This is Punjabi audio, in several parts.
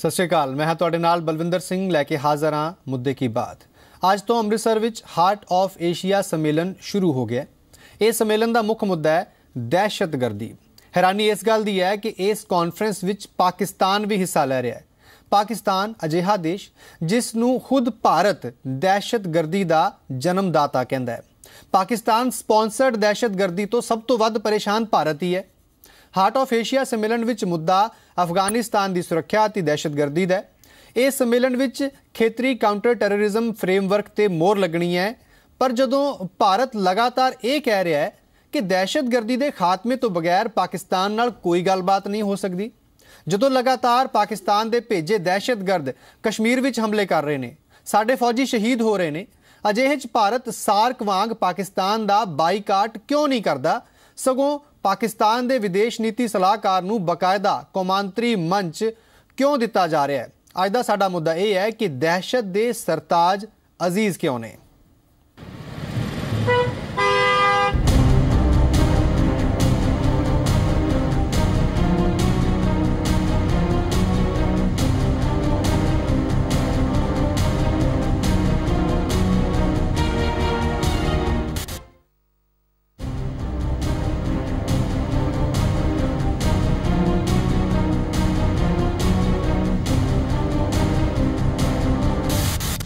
ਸਤਿ ਸ਼੍ਰੀ ਅਕਾਲ ਮੈਂ ਹਾਂ ਤੁਹਾਡੇ ਨਾਲ ਬਲਵਿੰਦਰ ਸਿੰਘ ਲੈ ਕੇ ਹਾਜ਼ਰ ਹਾਂ ਮੁੱਦੇ ਕੀ ਬਾਤ ਅੱਜ ਤੋਂ ਅੰਮ੍ਰਿਤਸਰ ਵਿੱਚ ਹਾਰਟ ਆਫ ਏਸ਼ੀਆ ਸੰਮੇਲਨ ਸ਼ੁਰੂ ਹੋ ਗਿਆ ਇਹ ਸੰਮੇਲਨ ਦਾ ਮੁੱਖ ਮੁੱਦਾ ਹੈ ਦਹਿਸ਼ਤਗਰਦੀ ਹੈਰਾਨੀ ਇਸ ਗੱਲ ਦੀ ਹੈ ਕਿ ਇਸ ਕਾਨਫਰੰਸ ਵਿੱਚ ਪਾਕਿਸਤਾਨ ਵੀ ਹਿੱਸਾ ਲੈ ਰਿਹਾ ਹੈ ਪਾਕਿਸਤਾਨ ਅਜਿਹਾ ਦੇਸ਼ ਜਿਸ ਨੂੰ ਖੁਦ ਭਾਰਤ ਦਹਿਸ਼ਤਗਰਦੀ ਦਾ ਜਨਮਦਾਤਾ ਕਹਿੰਦਾ ਹੈ ਪਾਕਿਸਤਾਨ ਸਪਾਂਸਰਡ ਦਹਿਸ਼ਤਗਰਦੀ ਤੋਂ ਸਭ ਤੋਂ ਵੱਧ ਪਰੇਸ਼ਾਨ ਭਾਰਤ ਹੀ ਹੈ ਹਾਰਟ ਆਫ ਏਸ਼ੀਆ ਸੰਮੇਲਨ ਵਿੱਚ ਮੁੱਦਾ ਅਫਗਾਨਿਸਤਾਨ ਦੀ ਸੁਰੱਖਿਆ ਅਤੇ ਦਹਿਸ਼ਤਗਰਦੀ ਦਾ ਇਸ ਸੰਮੇਲਨ ਵਿੱਚ ਖੇਤਰੀ ਕਾਊਂਟਰ ਟੈਰਰਿਜ਼ਮ ਫਰੇਮਵਰਕ ਤੇ ਮੋਰ ਲੱਗਣੀ ਹੈ ਪਰ ਜਦੋਂ ਭਾਰਤ ਲਗਾਤਾਰ ਇਹ ਕਹਿ ਰਿਹਾ ਹੈ ਕਿ ਦਹਿਸ਼ਤਗਰਦੀ ਦੇ ਖਾਤਮੇ ਤੋਂ ਬਗੈਰ ਪਾਕਿਸਤਾਨ ਨਾਲ ਕੋਈ ਗੱਲਬਾਤ ਨਹੀਂ ਹੋ ਸਕਦੀ ਜਦੋਂ ਲਗਾਤਾਰ ਪਾਕਿਸਤਾਨ ਦੇ ਭੇਜੇ ਦਹਿਸ਼ਤਗਰਦ ਕਸ਼ਮੀਰ ਵਿੱਚ ਹਮਲੇ ਕਰ ਰਹੇ ਨੇ ਸਾਡੇ ਫੌਜੀ ਸ਼ਹੀਦ ਹੋ ਰਹੇ ਨੇ ਅਜਿਹੇ ਚ ਭਾਰਤ ਸਾਰਕ ਵਾਂਗ ਪਾਕਿਸਤਾਨ ਦਾ ਬਾਈਕਾਟ ਕਿਉਂ ਨਹੀਂ ਕਰਦਾ ਸਗੋਂ ਪਾਕਿਸਤਾਨ ਦੇ ਵਿਦੇਸ਼ ਨੀਤੀ ਸਲਾਹਕਾਰ ਨੂੰ ਬਕਾਇਦਾ ਕੌਮਾਂਤਰੀ ਮੰਚ ਕਿਉਂ ਦਿੱਤਾ ਜਾ ਰਿਹਾ ਹੈ ਅੱਜ ਦਾ ਸਾਡਾ ਮੁੱਦਾ ਇਹ ਹੈ ਕਿ ਦਹਿਸ਼ਤ ਦੇ ਸਰਤਾਜ ਅਜ਼ੀਜ਼ ਕਿਉਂ ਨੇ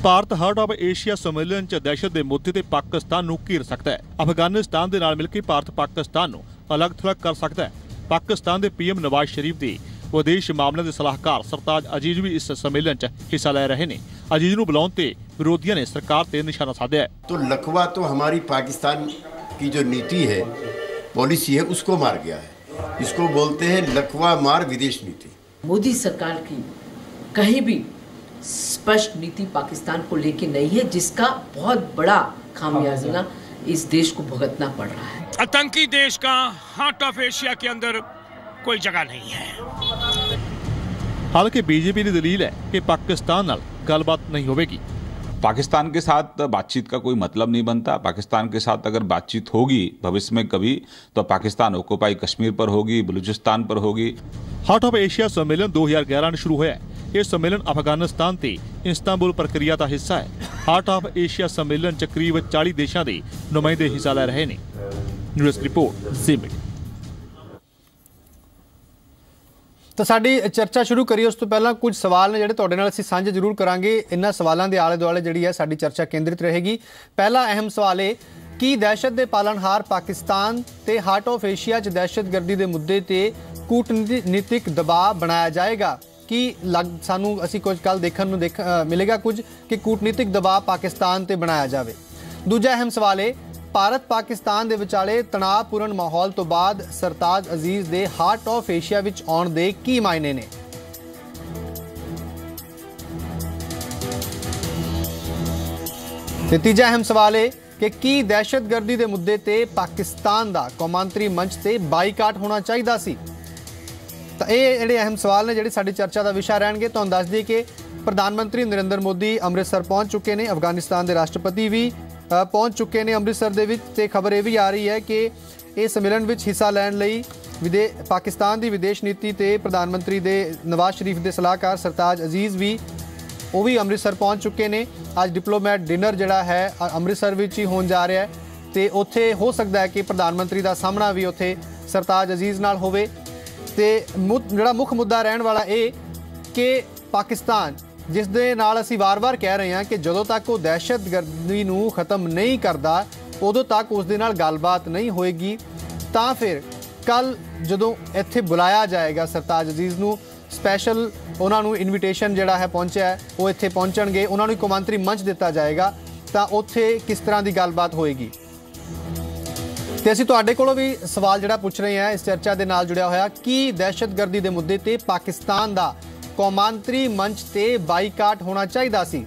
ਭਾਰਤ ਹਰਡ ਆਫ ਏਸ਼ੀਆ ਸੰਮੇਲਨ 'ਚ ਦਹਿਸ਼ਤ ਦੇ ਮੁੱਦੇ ਤੇ ਪਾਕਿਸਤਾਨ ਨੂੰ ਘੇਰ ਸਕਦਾ ਹੈ ਅਫਗਾਨਿਸਤਾਨ ਦੇ ਨਾਲ ਮਿਲ ਕੇ ਭਾਰਤ ਪਾਕਿਸਤਾਨ ਨੂੰ ਅਲੱਗ-ਥਲੱਗ ਕਰ ਸਕਦਾ ਹੈ ਪਾਕਿਸਤਾਨ ਦੇ ਪੀਐਮ ਨਵਾਜ਼ ਸ਼ਰੀਫ ਦੀ ਵਿਦੇਸ਼ ਮਾਮਲਿਆਂ ਦੇ ਸਲਾਹਕਾਰ ਸਰਤਾਜ ਅਜੀਜ਼ ਵੀ ਇਸ ਸੰਮੇਲਨ 'ਚ ਹਿੱਸਾ ਲੈ ਰਹੇ ਨੇ ਅਜੀਜ਼ ਨੂੰ ਬੁਲਾਉਣ ਤੇ ਵਿਰੋਧੀਆਂ ਨੇ ਸਰਕਾਰ ਤੇ ਨਿਸ਼ਾਨਾ ਸਾਧਿਆ ਹੈ तो लकवा तो हमारी पाकिस्तान की जो नीति है पॉलिसी है उसको मार गया है इसको बोलते हैं लकवा मार विदेश नीति मोदी सरकार की कहीं भी स्पष्ट नीति पाकिस्तान को लेके नहीं है जिसका बहुत बड़ा खामियाजा हाँ, हाँ, हाँ। इस देश को भुगतना पड़ रहा है आतंकी देश का हार्ट ऑफ एशिया के अंदर कोई जगह नहीं है हालांकि बीजेपी की दलील है कि पाकिस्तान गलबात नहीं होगी पाकिस्तान के साथ बातचीत का कोई मतलब नहीं बनता पाकिस्तान के साथ अगर बातचीत होगी भविष्य में कभी तो पाकिस्तान ओकोपाई कश्मीर पर होगी बलूचिस्तान पर होगी हार्ट ऑफ एशिया सम्मेलन 2011 में शुरू हुआ है ਇਹ ਸੰਮੇਲਨ ਅਫਗਾਨਿਸਤਾਨ ਤੇ ਇਸਤਾਂਬੁਲ ਪ੍ਰਕਿਰਿਆ ਦਾ ਹਿੱਸਾ ਹੈ ਹਾਰਟ ਆਫ ਏਸ਼ੀਆ ਸੰਮੇਲਨ ਚ ਕਰੀਬ 40 ਦੇਸ਼ਾਂ ਦੇ ਨੁਮਾਇੰਦੇ ਹਿੱਸਾ ਲੈ ਰਹੇ ਨੇ ਨਿਊਜ਼ ਰਿਪੋਰਟ ਜ਼ਿਮਿਟ ਤਾਂ ਸਾਡੀ ਚਰਚਾ ਸ਼ੁਰੂ ਕਰੀਏ ਉਸ ਤੋਂ ਪਹਿਲਾਂ ਕੁਝ ਸਵਾਲ ਨੇ ਜਿਹੜੇ ਤੁਹਾਡੇ ਨਾਲ ਅਸੀਂ ਸਾਂਝੇ ਜ਼ਰੂਰ ਕਰਾਂਗੇ ਇਹਨਾਂ ਸਵਾਲਾਂ ਦੇ ਆਲੇ ਦੁਆਲੇ ਜਿਹੜੀ ਹੈ ਸਾਡੀ ਚਰਚਾ ਕੇਂਦਰਿਤ ਰਹੇਗੀ ਪਹਿਲਾ ਅਹਿਮ ਸਵਾਲ ਇਹ ਕੀ ਦਹਿਸ਼ਤ ਦੇ ਪਾਲਣਹਾਰ ਪਾਕਿਸਤਾਨ ਤੇ ਹਾਰਟ ਆਫ ਏਸ਼ੀਆ 'ਚ ਦਹਿਸ਼ਤਗਰਦੀ ਦੇ ਮੁੱਦੇ ਤੇ ਕੂਟਨੀਤਿਕ ਦਬਾਅ ਬਣਾਇਆ ਜਾਏਗਾ ਕਿ ਸਾਨੂੰ ਅਸੀਂ ਕੁਝ ਕੱਲ ਦੇਖਣ ਨੂੰ ਦੇਖ ਮਿਲੇਗਾ ਕੁਝ ਕਿ ਕੂਟਨੀਤਿਕ ਦਬਾਅ ਪਾਕਿਸਤਾਨ ਤੇ ਬਣਾਇਆ ਜਾਵੇ ਦੂਜਾ ਅਹਿਮ ਸਵਾਲ ਹੈ ਭਾਰਤ ਪਾਕਿਸਤਾਨ ਦੇ ਵਿਚਾਲੇ ਤਣਾਅਪੂਰਨ ਮਾਹੌਲ ਤੋਂ ਬਾਅਦ ਸਰਤਾਜ ਅਜ਼ੀਜ਼ ਦੇ ਹਾਰਟ ਆਫ ਏਸ਼ੀਆ ਵਿੱਚ ਆਉਣ ਦੇ ਕੀ ਮਾਇਨੇ ਨੇ ਤੇ ਤੀਜਾ ਅਹਿਮ ਸਵਾਲ ਹੈ ਕਿ ਕੀ ਦਹਿਸ਼ਤਗਰਦੀ ਦੇ ਮੁੱਦੇ ਤੇ ਪਾਕਿਸਤਾਨ ਦਾ ਕੌਮਾਂਤਰੀ ਮੰਚ ਤੇ ਬਾਈਕਾਟ ਹੋਣਾ ਚਾਹੀਦਾ ਸੀ ਤਾਂ ਇਹ ਜਿਹੜੇ ਅਹਿਮ ਸਵਾਲ ਨੇ ਜਿਹੜੇ ਸਾਡੀ ਚਰਚਾ ਦਾ ਵਿਸ਼ਾ ਰਹਿਣਗੇ ਤੁਹਾਨੂੰ ਦੱਸ ਦਈਏ ਕਿ ਪ੍ਰਧਾਨ ਮੰਤਰੀ ਨਰਿੰਦਰ ਮੋਦੀ ਅੰਮ੍ਰਿਤਸਰ ਪਹੁੰਚ ਚੁੱਕੇ ਨੇ ਅਫਗਾਨਿਸਤਾਨ ਦੇ ਰਾਸ਼ਟਰਪਤੀ ਵੀ ਪਹੁੰਚ ਚੁੱਕੇ ਨੇ ਅੰਮ੍ਰਿਤਸਰ ਦੇ ਵਿੱਚ ਤੇ ਖਬਰ ਇਹ ਵੀ ਆ ਰਹੀ ਹੈ ਕਿ ਇਹ ਸੰਮੇਲਨ ਵਿੱਚ ਹਿੱਸਾ ਲੈਣ ਲਈ ਵਿਦੇ ਪਾਕਿਸਤਾਨ ਦੀ ਵਿਦੇਸ਼ ਨੀਤੀ ਤੇ ਪ੍ਰਧਾਨ ਮੰਤਰੀ ਦੇ ਨਵਾਜ਼ ਸ਼ਰੀਫ ਦੇ ਸਲਾਹਕਾਰ ਸਰਤਾਜ ਅਜ਼ੀਜ਼ ਵੀ ਉਹ ਵੀ ਅੰਮ੍ਰਿਤਸਰ ਪਹੁੰਚ ਚੁੱਕੇ ਨੇ ਅੱਜ ਡਿਪਲੋਮੈਟ ਡਿਨਰ ਜਿਹੜਾ ਹੈ ਅੰਮ੍ਰਿਤਸਰ ਵਿੱਚ ਹੀ ਹੋਣ ਜਾ ਰਿਹਾ ਹੈ ਤੇ ਉੱਥੇ ਹੋ ਸਕਦਾ ਹੈ ਕਿ ਪ੍ਰਧਾਨ ਮੰਤਰੀ ਦਾ ਸਾਹਮਣਾ ਵੀ ਉੱਥੇ ਸਰਤਾਜ ਅਜ਼ੀਜ਼ ਨਾਲ ਹੋਵੇ ਤੇ ਜਿਹੜਾ ਮੁੱਖ ਮੁੱਦਾ ਰਹਿਣ ਵਾਲਾ ਇਹ ਕਿ ਪਾਕਿਸਤਾਨ ਜਿਸ ਦੇ ਨਾਲ ਅਸੀਂ ਵਾਰ-ਵਾਰ ਕਹਿ ਰਹੇ ਹਾਂ ਕਿ ਜਦੋਂ ਤੱਕ ਉਹ ਦਹਿਸ਼ਤਗਰਦੀ ਨੂੰ ਖਤਮ ਨਹੀਂ ਕਰਦਾ ਉਦੋਂ ਤੱਕ ਉਸ ਦੇ ਨਾਲ ਗੱਲਬਾਤ ਨਹੀਂ ਹੋਏਗੀ ਤਾਂ ਫਿਰ ਕੱਲ ਜਦੋਂ ਇੱਥੇ ਬੁਲਾਇਆ ਜਾਏਗਾ ਸਰਤਾਜ ਅਜ਼ੀਜ਼ ਨੂੰ ਸਪੈਸ਼ਲ ਉਹਨਾਂ ਨੂੰ ਇਨਵੀਟੇਸ਼ਨ ਜਿਹੜਾ ਹੈ ਪਹੁੰਚਿਆ ਉਹ ਇੱਥੇ ਪਹੁੰਚਣਗੇ ਉਹਨਾਂ ਨੂੰ ਕੌਮਾਂਤਰੀ ਮੰਚ ਦਿੱਤਾ ਜਾਏਗਾ ਤਾਂ ਉੱਥੇ ਕਿਸ ਤਰ੍ਹਾਂ ਦੀ ਗੱਲਬਾਤ ਹੋਏਗੀ ਤੇ ਅਸੀਂ ਤੁਹਾਡੇ ਕੋਲੋਂ ਵੀ ਸਵਾਲ ਜਿਹੜਾ ਪੁੱਛ ਰਹੇ ਹਾਂ ਇਸ ਚਰਚਾ ਦੇ ਨਾਲ ਜੁੜਿਆ ਹੋਇਆ ਕਿ ਦਹਿਸ਼ਤਗਰਦੀ ਦੇ ਮੁੱਦੇ ਤੇ ਪਾਕਿਸਤਾਨ ਦਾ ਕੌਮਾਂਤਰੀ ਮੰਚ ਤੇ ਬਾਈਕਾਟ ਹੋਣਾ ਚਾਹੀਦਾ ਸੀ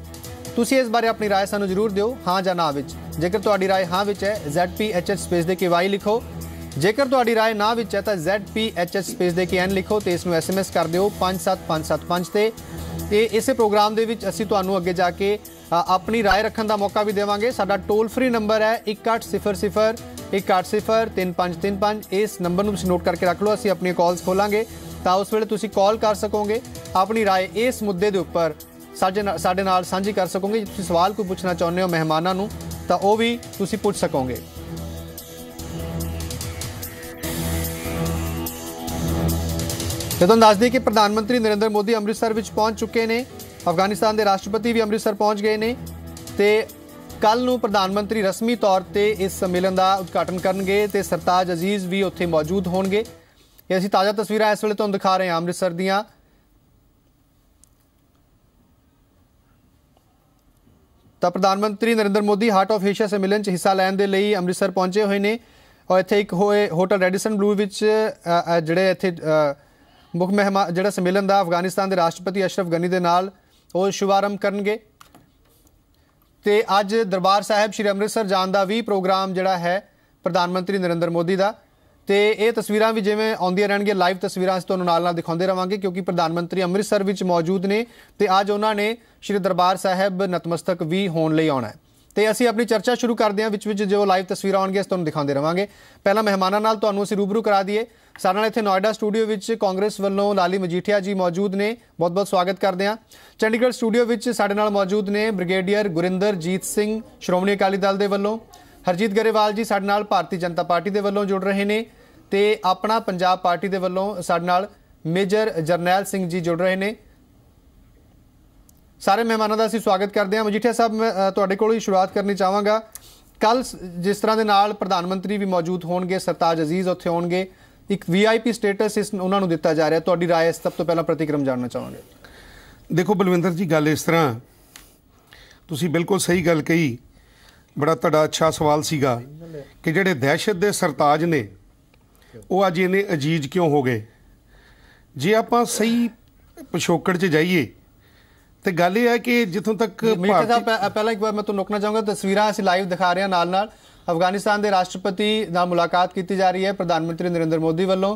ਤੁਸੀਂ ਇਸ ਬਾਰੇ ਆਪਣੀ ਰਾਏ ਸਾਨੂੰ ਜ਼ਰੂਰ ਦਿਓ ਹਾਂ ਜਾਂ ਨਾ ਵਿੱਚ ਜੇਕਰ ਤੁਹਾਡੀ ਰਾਏ ਹਾਂ ਵਿੱਚ ਹੈ ZPHH ਸਪੇਸ ਦੇ ਕੇ Y ਲਿਖੋ ਜੇਕਰ ਤੁਹਾਡੀ ਰਾਏ ਨਾ ਵਿੱਚ ਹੈ ਤਾਂ ZPHH ਸਪੇਸ ਦੇ ਕੇ N ਲਿਖੋ ਤੇ ਇਸ ਨੂੰ SMS ਕਰ ਦਿਓ 57575 ਤੇ ਤੇ ਇਸੇ ਪ੍ਰੋਗਰਾਮ ਦੇ ਵਿੱਚ ਅਸੀਂ ਤੁਹਾਨੂੰ ਅੱਗੇ ਜਾ ਕੇ ਆਪਣੀ رائے ਰੱਖਣ ਦਾ ਮੌਕਾ ਵੀ ਦੇਵਾਂਗੇ ਸਾਡਾ ਟੋਲ ਫ੍ਰੀ ਨੰਬਰ ਹੈ 1800 3535 ਇਸ ਨੰਬਰ ਨੂੰ ਤੁਸੀਂ ਨੋਟ ਕਰਕੇ ਰੱਖ ਲਓ ਅਸੀਂ ਆਪਣੀਆਂ ਕਾਲਸ ਖੋਲਾਂਗੇ ਤਾਂ ਉਸ ਵੇਲੇ ਤੁਸੀਂ ਕਾਲ ਕਰ ਸਕੋਗੇ ਆਪਣੀ رائے ਇਸ ਮੁੱਦੇ ਦੇ ਉੱਪਰ ਸਾਡੇ ਨਾਲ ਸਾਂਝੀ ਕਰ ਸਕੋਗੇ ਜੇ ਤੁਸੀਂ ਸਵਾਲ ਕੋਈ ਪੁੱਛਣਾ ਚਾਹੁੰਦੇ ਹੋ ਮਹਿਮਾਨਾਂ ਨੂੰ ਤਾਂ ਉਹ ਵੀ ਤੁਸੀਂ ਪੁੱਛ ਸਕੋਗੇ ਜਦੋਂ ਦੱਸਦੇ ਕਿ ਪ੍ਰਧਾਨ ਮੰਤਰੀ ਨਰਿੰਦਰ ਮੋਦੀ ਅੰਮ੍ਰਿਤਸਰ ਵਿੱਚ ਪਹੁੰਚ ਚੁੱਕੇ ਨੇ ਅਫਗਾਨਿਸਤਾਨ ਦੇ ਰਾਸ਼ਟਰਪਤੀ ਵੀ ਅੰਮ੍ਰਿਤਸਰ ਪਹੁੰਚ ਗਏ ਨੇ ਤੇ ਕੱਲ ਨੂੰ ਪ੍ਰਧਾਨ ਮੰਤਰੀ ਰਸਮੀ ਤੌਰ ਤੇ ਇਸ ਸੰਮੇਲਨ ਦਾ ਉਦਘਾਟਨ ਕਰਨਗੇ ਤੇ ਸਰਤਾਜ ਅਜ਼ੀਜ਼ ਵੀ ਉੱਥੇ ਮੌਜੂਦ ਹੋਣਗੇ ਇਹ ਅਸੀਂ ਤਾਜ਼ਾ ਤਸਵੀਰਾਂ ਇਸ ਵੇਲੇ ਤੋਂ ਦਿਖਾ ਰਹੇ ਹਾਂ ਅੰਮ੍ਰਿਤਸਰ ਦੀਆਂ ਤਾਂ ਪ੍ਰਧਾਨ ਮੰਤਰੀ Narendra Modi heart of Asia ਸੰਮੇਲਨ 'ਚ ਹਿੱਸਾ ਲੈਣ ਦੇ ਲਈ ਅੰਮ੍ਰਿਤਸਰ ਪਹੁੰਚੇ ਹੋਏ ਨੇ ਔਰ ਇੱਥੇ ਇੱਕ ਹੋਏ ਹੋਟਲ ਰੈਡੀਸਨ ਬਲੂ ਵਿੱਚ ਜਿਹੜੇ ਇੱਥੇ ਮੁੱਖ ਮਹਿਮਾਨ ਜਿਹੜਾ ਸੰਮੇਲਨ ਦਾ ਅਫਗਾਨਿਸਤਾਨ ਦੇ ਰਾਸ਼ਟਰਪਤੀ ਅਸ਼ਰਫ ਗਨੀ ਦੇ ਨਾਲ ਉਹ ਸ਼ੁਭਾਰੰਭ ਕਰਨਗੇ ਤੇ ਅੱਜ ਦਰਬਾਰ ਸਾਹਿਬ ਸ੍ਰੀ ਅੰਮ੍ਰਿਤਸਰ ਜਾਣ ਦਾ ਵੀ ਪ੍ਰੋਗਰਾਮ ਜਿਹੜਾ ਹੈ ਪ੍ਰਧਾਨ ਮੰਤਰੀ ਨਰਿੰਦਰ ਮੋਦੀ ਦਾ ਤੇ ਇਹ ਤਸਵੀਰਾਂ ਵੀ ਜਿਵੇਂ ਆਉਂਦੀਆਂ ਰਹਿਣਗੀਆਂ ਲਾਈਵ ਤਸਵੀਰਾਂ ਅਸੀਂ ਤੁਹਾਨੂੰ ਨਾਲ ਨਾਲ ਦਿਖਾਉਂਦੇ ਰਵਾਂਗੇ ਕਿਉਂਕਿ ਪ੍ਰਧਾਨ ਮੰਤਰੀ ਅੰਮ੍ਰਿਤਸਰ ਵਿੱਚ ਮੌਜੂਦ ਨੇ ਤੇ ਅੱਜ ਉਹਨਾਂ ਨੇ ਸ੍ਰੀ ਦਰਬਾਰ ਸਾਹਿਬ ਨਤਮਸਤਕ ਵੀ ਹੋਣ ਲਈ ਆਉਣਾ ਹੈ ਤੇ ਅਸੀਂ ਆਪਣੀ ਚਰਚਾ ਸ਼ੁਰੂ ਕਰਦੇ ਹਾਂ ਵਿੱਚ ਵਿੱਚ ਜੋ ਲਾਈਵ ਤਸਵੀਰਾਂ ਆਉਣਗੀਆਂ ਅਸੀਂ ਤੁਹਾਨੂੰ ਦਿਖਾਉਂਦੇ ਰਵਾਂਗੇ ਪਹਿਲਾਂ ਮਹਿਮਾਨਾਂ ਨਾਲ ਤੁਹਾਨੂੰ ਅਸੀਂ ਰੂਬਰੂ ਕਰਾ ਦਈਏ ਸਾਡੇ ਨਾਲ ਇੱਥੇ ਨੋਇਡਾ ਸਟੂਡੀਓ ਵਿੱਚ ਕਾਂਗਰਸ ਵੱਲੋਂ ਲਾਲੀ ਮਜੀਠੀਆ ਜੀ ਮੌਜੂਦ ਨੇ ਬਹੁਤ-ਬਹੁਤ ਸਵਾਗਤ ਕਰਦੇ ਹਾਂ ਚੰਡੀਗੜ੍ਹ ਸਟੂਡੀਓ ਵਿੱਚ ਸਾਡੇ ਨਾਲ ਮੌਜੂਦ ਨੇ ਬ੍ਰਿਗੇਡੀਅਰ ਗੁਰਿੰਦਰਜੀਤ ਸਿੰਘ ਸ਼੍ਰੋਮਣੀ ਅਕਾਲੀ ਦਲ ਦੇ ਵੱਲੋਂ ਹਰਜੀਤ ਗਰੇਵਾਲ ਜੀ ਸਾਡੇ ਨਾਲ ਭਾਰਤੀ ਜਨਤਾ ਪਾਰਟੀ ਦੇ ਵੱਲੋਂ ਜੁੜ ਰਹੇ ਨੇ ਤੇ ਆਪਣਾ ਪੰਜਾਬ ਪਾਰਟੀ ਦੇ ਵੱਲੋਂ ਸਾਡੇ ਨਾਲ ਮੇਜਰ ਜਰਨੈਲ ਸਿੰਘ ਜੀ ਜੁੜ ਰਹੇ ਨੇ ਸਾਰੇ ਮਹਿਮਾਨਾਂ ਦਾ ਅਸੀਂ ਸਵਾਗਤ ਕਰਦੇ ਹਾਂ ਮਜੀਠੀਆ ਸਾਹਿਬ ਮੈਂ ਤੁਹਾਡੇ ਕੋਲੋਂ ਹੀ ਸ਼ੁਰੂਆਤ ਕਰਨੀ ਚਾਹਾਂਗਾ ਕੱਲ ਜਿਸ ਤਰ੍ਹਾਂ ਦੇ ਨਾਲ ਪ੍ਰਧਾਨ ਮੰਤਰੀ ਵੀ ਮੌਜੂਦ ਹੋਣਗੇ ਸਰਤਾਜ ਅਜ਼ੀਜ਼ ਉੱਥੇ ਹੋਣਗੇ ਇੱਕ ਵੀਆਈਪੀ ਸਟੇਟਸ ਇਸ ਉਹਨਾਂ ਨੂੰ ਦਿੱਤਾ ਜਾ ਰਿਹਾ ਤੁਹਾਡੀ رائے ਇਸ ਸਭ ਤੋਂ ਪਹਿਲਾਂ ਪ੍ਰਤੀਕਰਮ ਜਾਣਨਾ ਚਾਹਾਂਗੇ ਦੇਖੋ ਬਲਵਿੰਦਰ ਜੀ ਗੱਲ ਇਸ ਤਰ੍ਹਾਂ ਤੁਸੀਂ ਬਿਲਕੁਲ ਸਹੀ ਗੱਲ ਕਹੀ ਬੜਾ ਤੁਹਾਡਾ ਅੱਛਾ ਸਵਾਲ ਸੀਗਾ ਕਿ ਜਿਹੜੇ ਦਹਿਸ਼ਤ ਦੇ ਸਰਤਾਜ ਨੇ ਉਹ ਅੱਜ ਇਹਨੇ ਅਜੀਜ਼ ਕਿਉਂ ਹੋ ਗਏ ਜੇ ਆਪਾਂ ਸਹੀ ਪਿਛੋਕੜ 'ਚ ਜਾਈਏ ਤੇ ਗੱਲ ਇਹ ਹੈ ਕਿ ਜਿੱਥੋਂ ਤੱਕ ਮੈਂ ਪਹਿਲਾਂ ਇੱਕ ਵਾਰ ਮੈਂ ਤੁਹਾਨੂੰ ਰੋਕਣਾ ਚਾਹੂੰਗਾ ਤਸਵੀਰਾਂ ਅਸੀਂ ਲਾਈਵ ਦਿਖਾ ਰਹੇ ਹਾਂ ਨਾਲ ਨਾਲ ਅਫਗਾਨਿਸਤਾਨ ਦੇ ਰਾਸ਼ਟਰਪਤੀ ਨਾਲ ਮੁਲਾਕਾਤ ਕੀਤੀ ਜਾ ਰਹੀ ਹੈ ਪ੍ਰਧਾਨ ਮੰਤਰੀ ਨਰਿੰਦਰ ਮੋਦੀ ਵੱਲੋਂ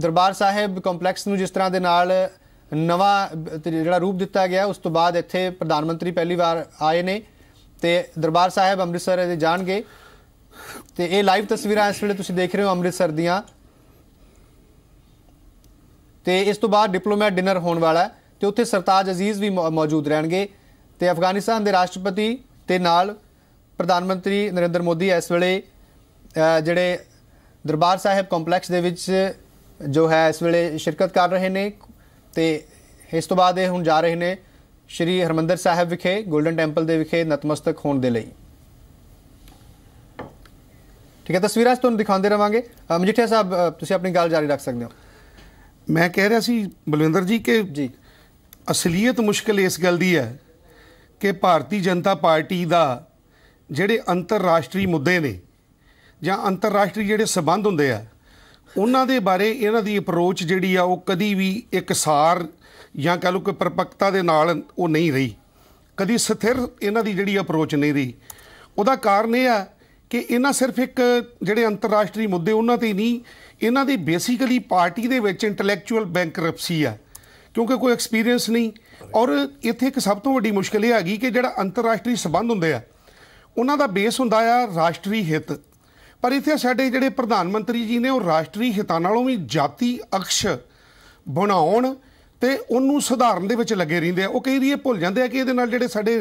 ਦਰਬਾਰ ਸਾਹਿਬ ਕੰਪਲੈਕਸ ਨੂੰ ਜਿਸ ਤਰ੍ਹਾਂ ਦੇ ਨਾਲ ਨਵਾਂ ਜਿਹੜਾ ਰੂਪ ਦਿੱਤਾ ਗਿਆ ਉਸ ਤੋਂ ਬਾਅਦ ਇੱਥੇ ਪ੍ਰਧਾਨ ਮੰਤਰੀ ਪਹਿਲੀ ਵਾਰ ਆਏ ਨੇ ਤੇ ਦਰਬਾਰ ਸਾਹਿਬ ਅੰਮ੍ਰਿਤਸਰ ਦੇ ਜਾਣਗੇ ਤੇ ਇਹ ਲਾਈਵ ਤਸਵੀਰਾਂ ਇਸ ਵੇਲੇ ਤੁਸੀਂ ਦੇਖ ਰਹੇ ਹੋ ਅੰਮ੍ਰਿਤਸਰ ਦੀਆਂ ਤੇ ਇਸ ਤੋਂ ਬਾਅਦ ਡਿਪਲੋਮੈਟ ਡਿਨਰ ਹੋਣ ਵਾਲਾ ਤੇ ਉੱਥੇ ਸਰਤਾਜ ਅਜ਼ੀਜ਼ ਵੀ ਮੌਜੂਦ ਰਹਿਣਗੇ ਤੇ ਅਫਗਾਨਿਸਤਾਨ ਦੇ ਰਾਸ਼ਟਰਪਤੀ ਤੇ ਨਾਲ ਪ੍ਰਧਾਨ ਮੰਤਰੀ ਨਰਿੰਦਰ ਮੋਦੀ ਇਸ ਵੇਲੇ ਜਿਹੜੇ ਦਰਬਾਰ ਸਾਹਿਬ ਕੰਪਲੈਕਸ ਦੇ ਵਿੱਚ ਜੋ ਹੈ ਇਸ ਵੇਲੇ ਸ਼ਿਰਕਤ ਕਰ ਰਹੇ ਨੇ ਤੇ ਇਸ ਤੋਂ ਬਾਅਦ ਇਹ ਹੁਣ ਜਾ ਰਹੇ ਨੇ ਸ਼੍ਰੀ ਹਰਮੰਦਰ ਸਾਹਿਬ ਵਿਖੇ 골ਡਨ ਟੈਂਪਲ ਦੇ ਵਿਖੇ ਨਤਮਸਤਕ ਹੋਣ ਦੇ ਲਈ ਠੀਕ ਹੈ ਤਸਵੀਰਾਂ ਤੁਹਾਨੂੰ ਦਿਖਾਉਂਦੇ ਰਵਾਂਗੇ ਮਜੀਠਿਆ ਸਾਹਿਬ ਤੁਸੀਂ ਆਪਣੀ ਗੱਲ ਜਾਰੀ ਰੱਖ ਸਕਦੇ ਹੋ ਮੈਂ ਕਹਿ ਰਿਹਾ ਸੀ ਬਲਵਿੰਦਰ ਜੀ ਕਿ ਜੀ ਅਸਲੀਅਤ ਮੁਸ਼ਕਲ ਇਸ ਗੱਲ ਦੀ ਹੈ ਕਿ ਭਾਰਤੀ ਜਨਤਾ ਪਾਰਟੀ ਦਾ ਜਿਹੜੇ ਅੰਤਰਰਾਸ਼ਟਰੀ ਮੁੱਦੇ ਨੇ ਜਾਂ ਅੰਤਰਰਾਸ਼ਟਰੀ ਜਿਹੜੇ ਸਬੰਧ ਹੁੰਦੇ ਆ ਉਹਨਾਂ ਦੇ ਬਾਰੇ ਇਹਨਾਂ ਦੀ ਅਪਰੋਚ ਜਿਹੜੀ ਆ ਉਹ ਕਦੀ ਵੀ ਇੱਕਸਾਰ ਜਾਂ ਕਹ ਲਓ ਕਿ ਪਰਪਕਤਾ ਦੇ ਨਾਲ ਉਹ ਨਹੀਂ ਰਹੀ ਕਦੀ ਸਥਿਰ ਇਹਨਾਂ ਦੀ ਜਿਹੜੀ ਅਪਰੋਚ ਨਹੀਂ ਰਹੀ ਉਹਦਾ ਕਾਰਨ ਇਹ ਆ ਕਿ ਇਹਨਾਂ ਸਿਰਫ ਇੱਕ ਜਿਹੜੇ ਅੰਤਰਰਾਸ਼ਟਰੀ ਮੁੱਦੇ ਉਹਨਾਂ ਤੇ ਨਹੀਂ ਇਹਨਾਂ ਦੀ ਬੇਸਿਕਲੀ ਪਾਰਟੀ ਦੇ ਵਿੱਚ ਇੰਟੈਲੈਕਚੁਅਲ ਬੈਂਕਰਪਸੀ ਆ ਕਿਉਂਕਿ ਕੋਈ ਐਕਸਪੀਰੀਅੰਸ ਨਹੀਂ ਔਰ ਇੱਥੇ ਇੱਕ ਸਭ ਤੋਂ ਵੱਡੀ ਮੁਸ਼ਕਲ ਇਹ ਆ ਗਈ ਕਿ ਜਿਹੜਾ ਅੰਤਰਰਾਸ਼ਟਰੀ ਸਬੰਧ ਹੁੰਦੇ ਆ ਉਹਨਾਂ ਦਾ ਬੇਸ ਹੁੰਦਾ ਆ ਰਾਸ਼ਟਰੀ ਹਿੱਤ ਪਰ ਇੱਥੇ ਸਾਡੇ ਜਿਹੜੇ ਪ੍ਰਧਾਨ ਮੰਤਰੀ ਜੀ ਨੇ ਉਹ ਰਾਸ਼ਟਰੀ ਹਿੱਤਾਂ ਨਾਲੋਂ ਵੀ ਜਾਤੀ ਅਕਸ਼ ਬਣਾਉਣ ਤੇ ਉਹਨੂੰ ਸੁਧਾਰਨ ਦੇ ਵਿੱਚ ਲੱਗੇ ਰਹਿੰਦੇ ਆ ਉਹ ਕਹਿ ਵਾਰੀ ਭੁੱਲ ਜਾਂਦੇ ਆ ਕਿ ਇਹਦੇ ਨਾਲ ਜਿਹੜੇ ਸਾਡੇ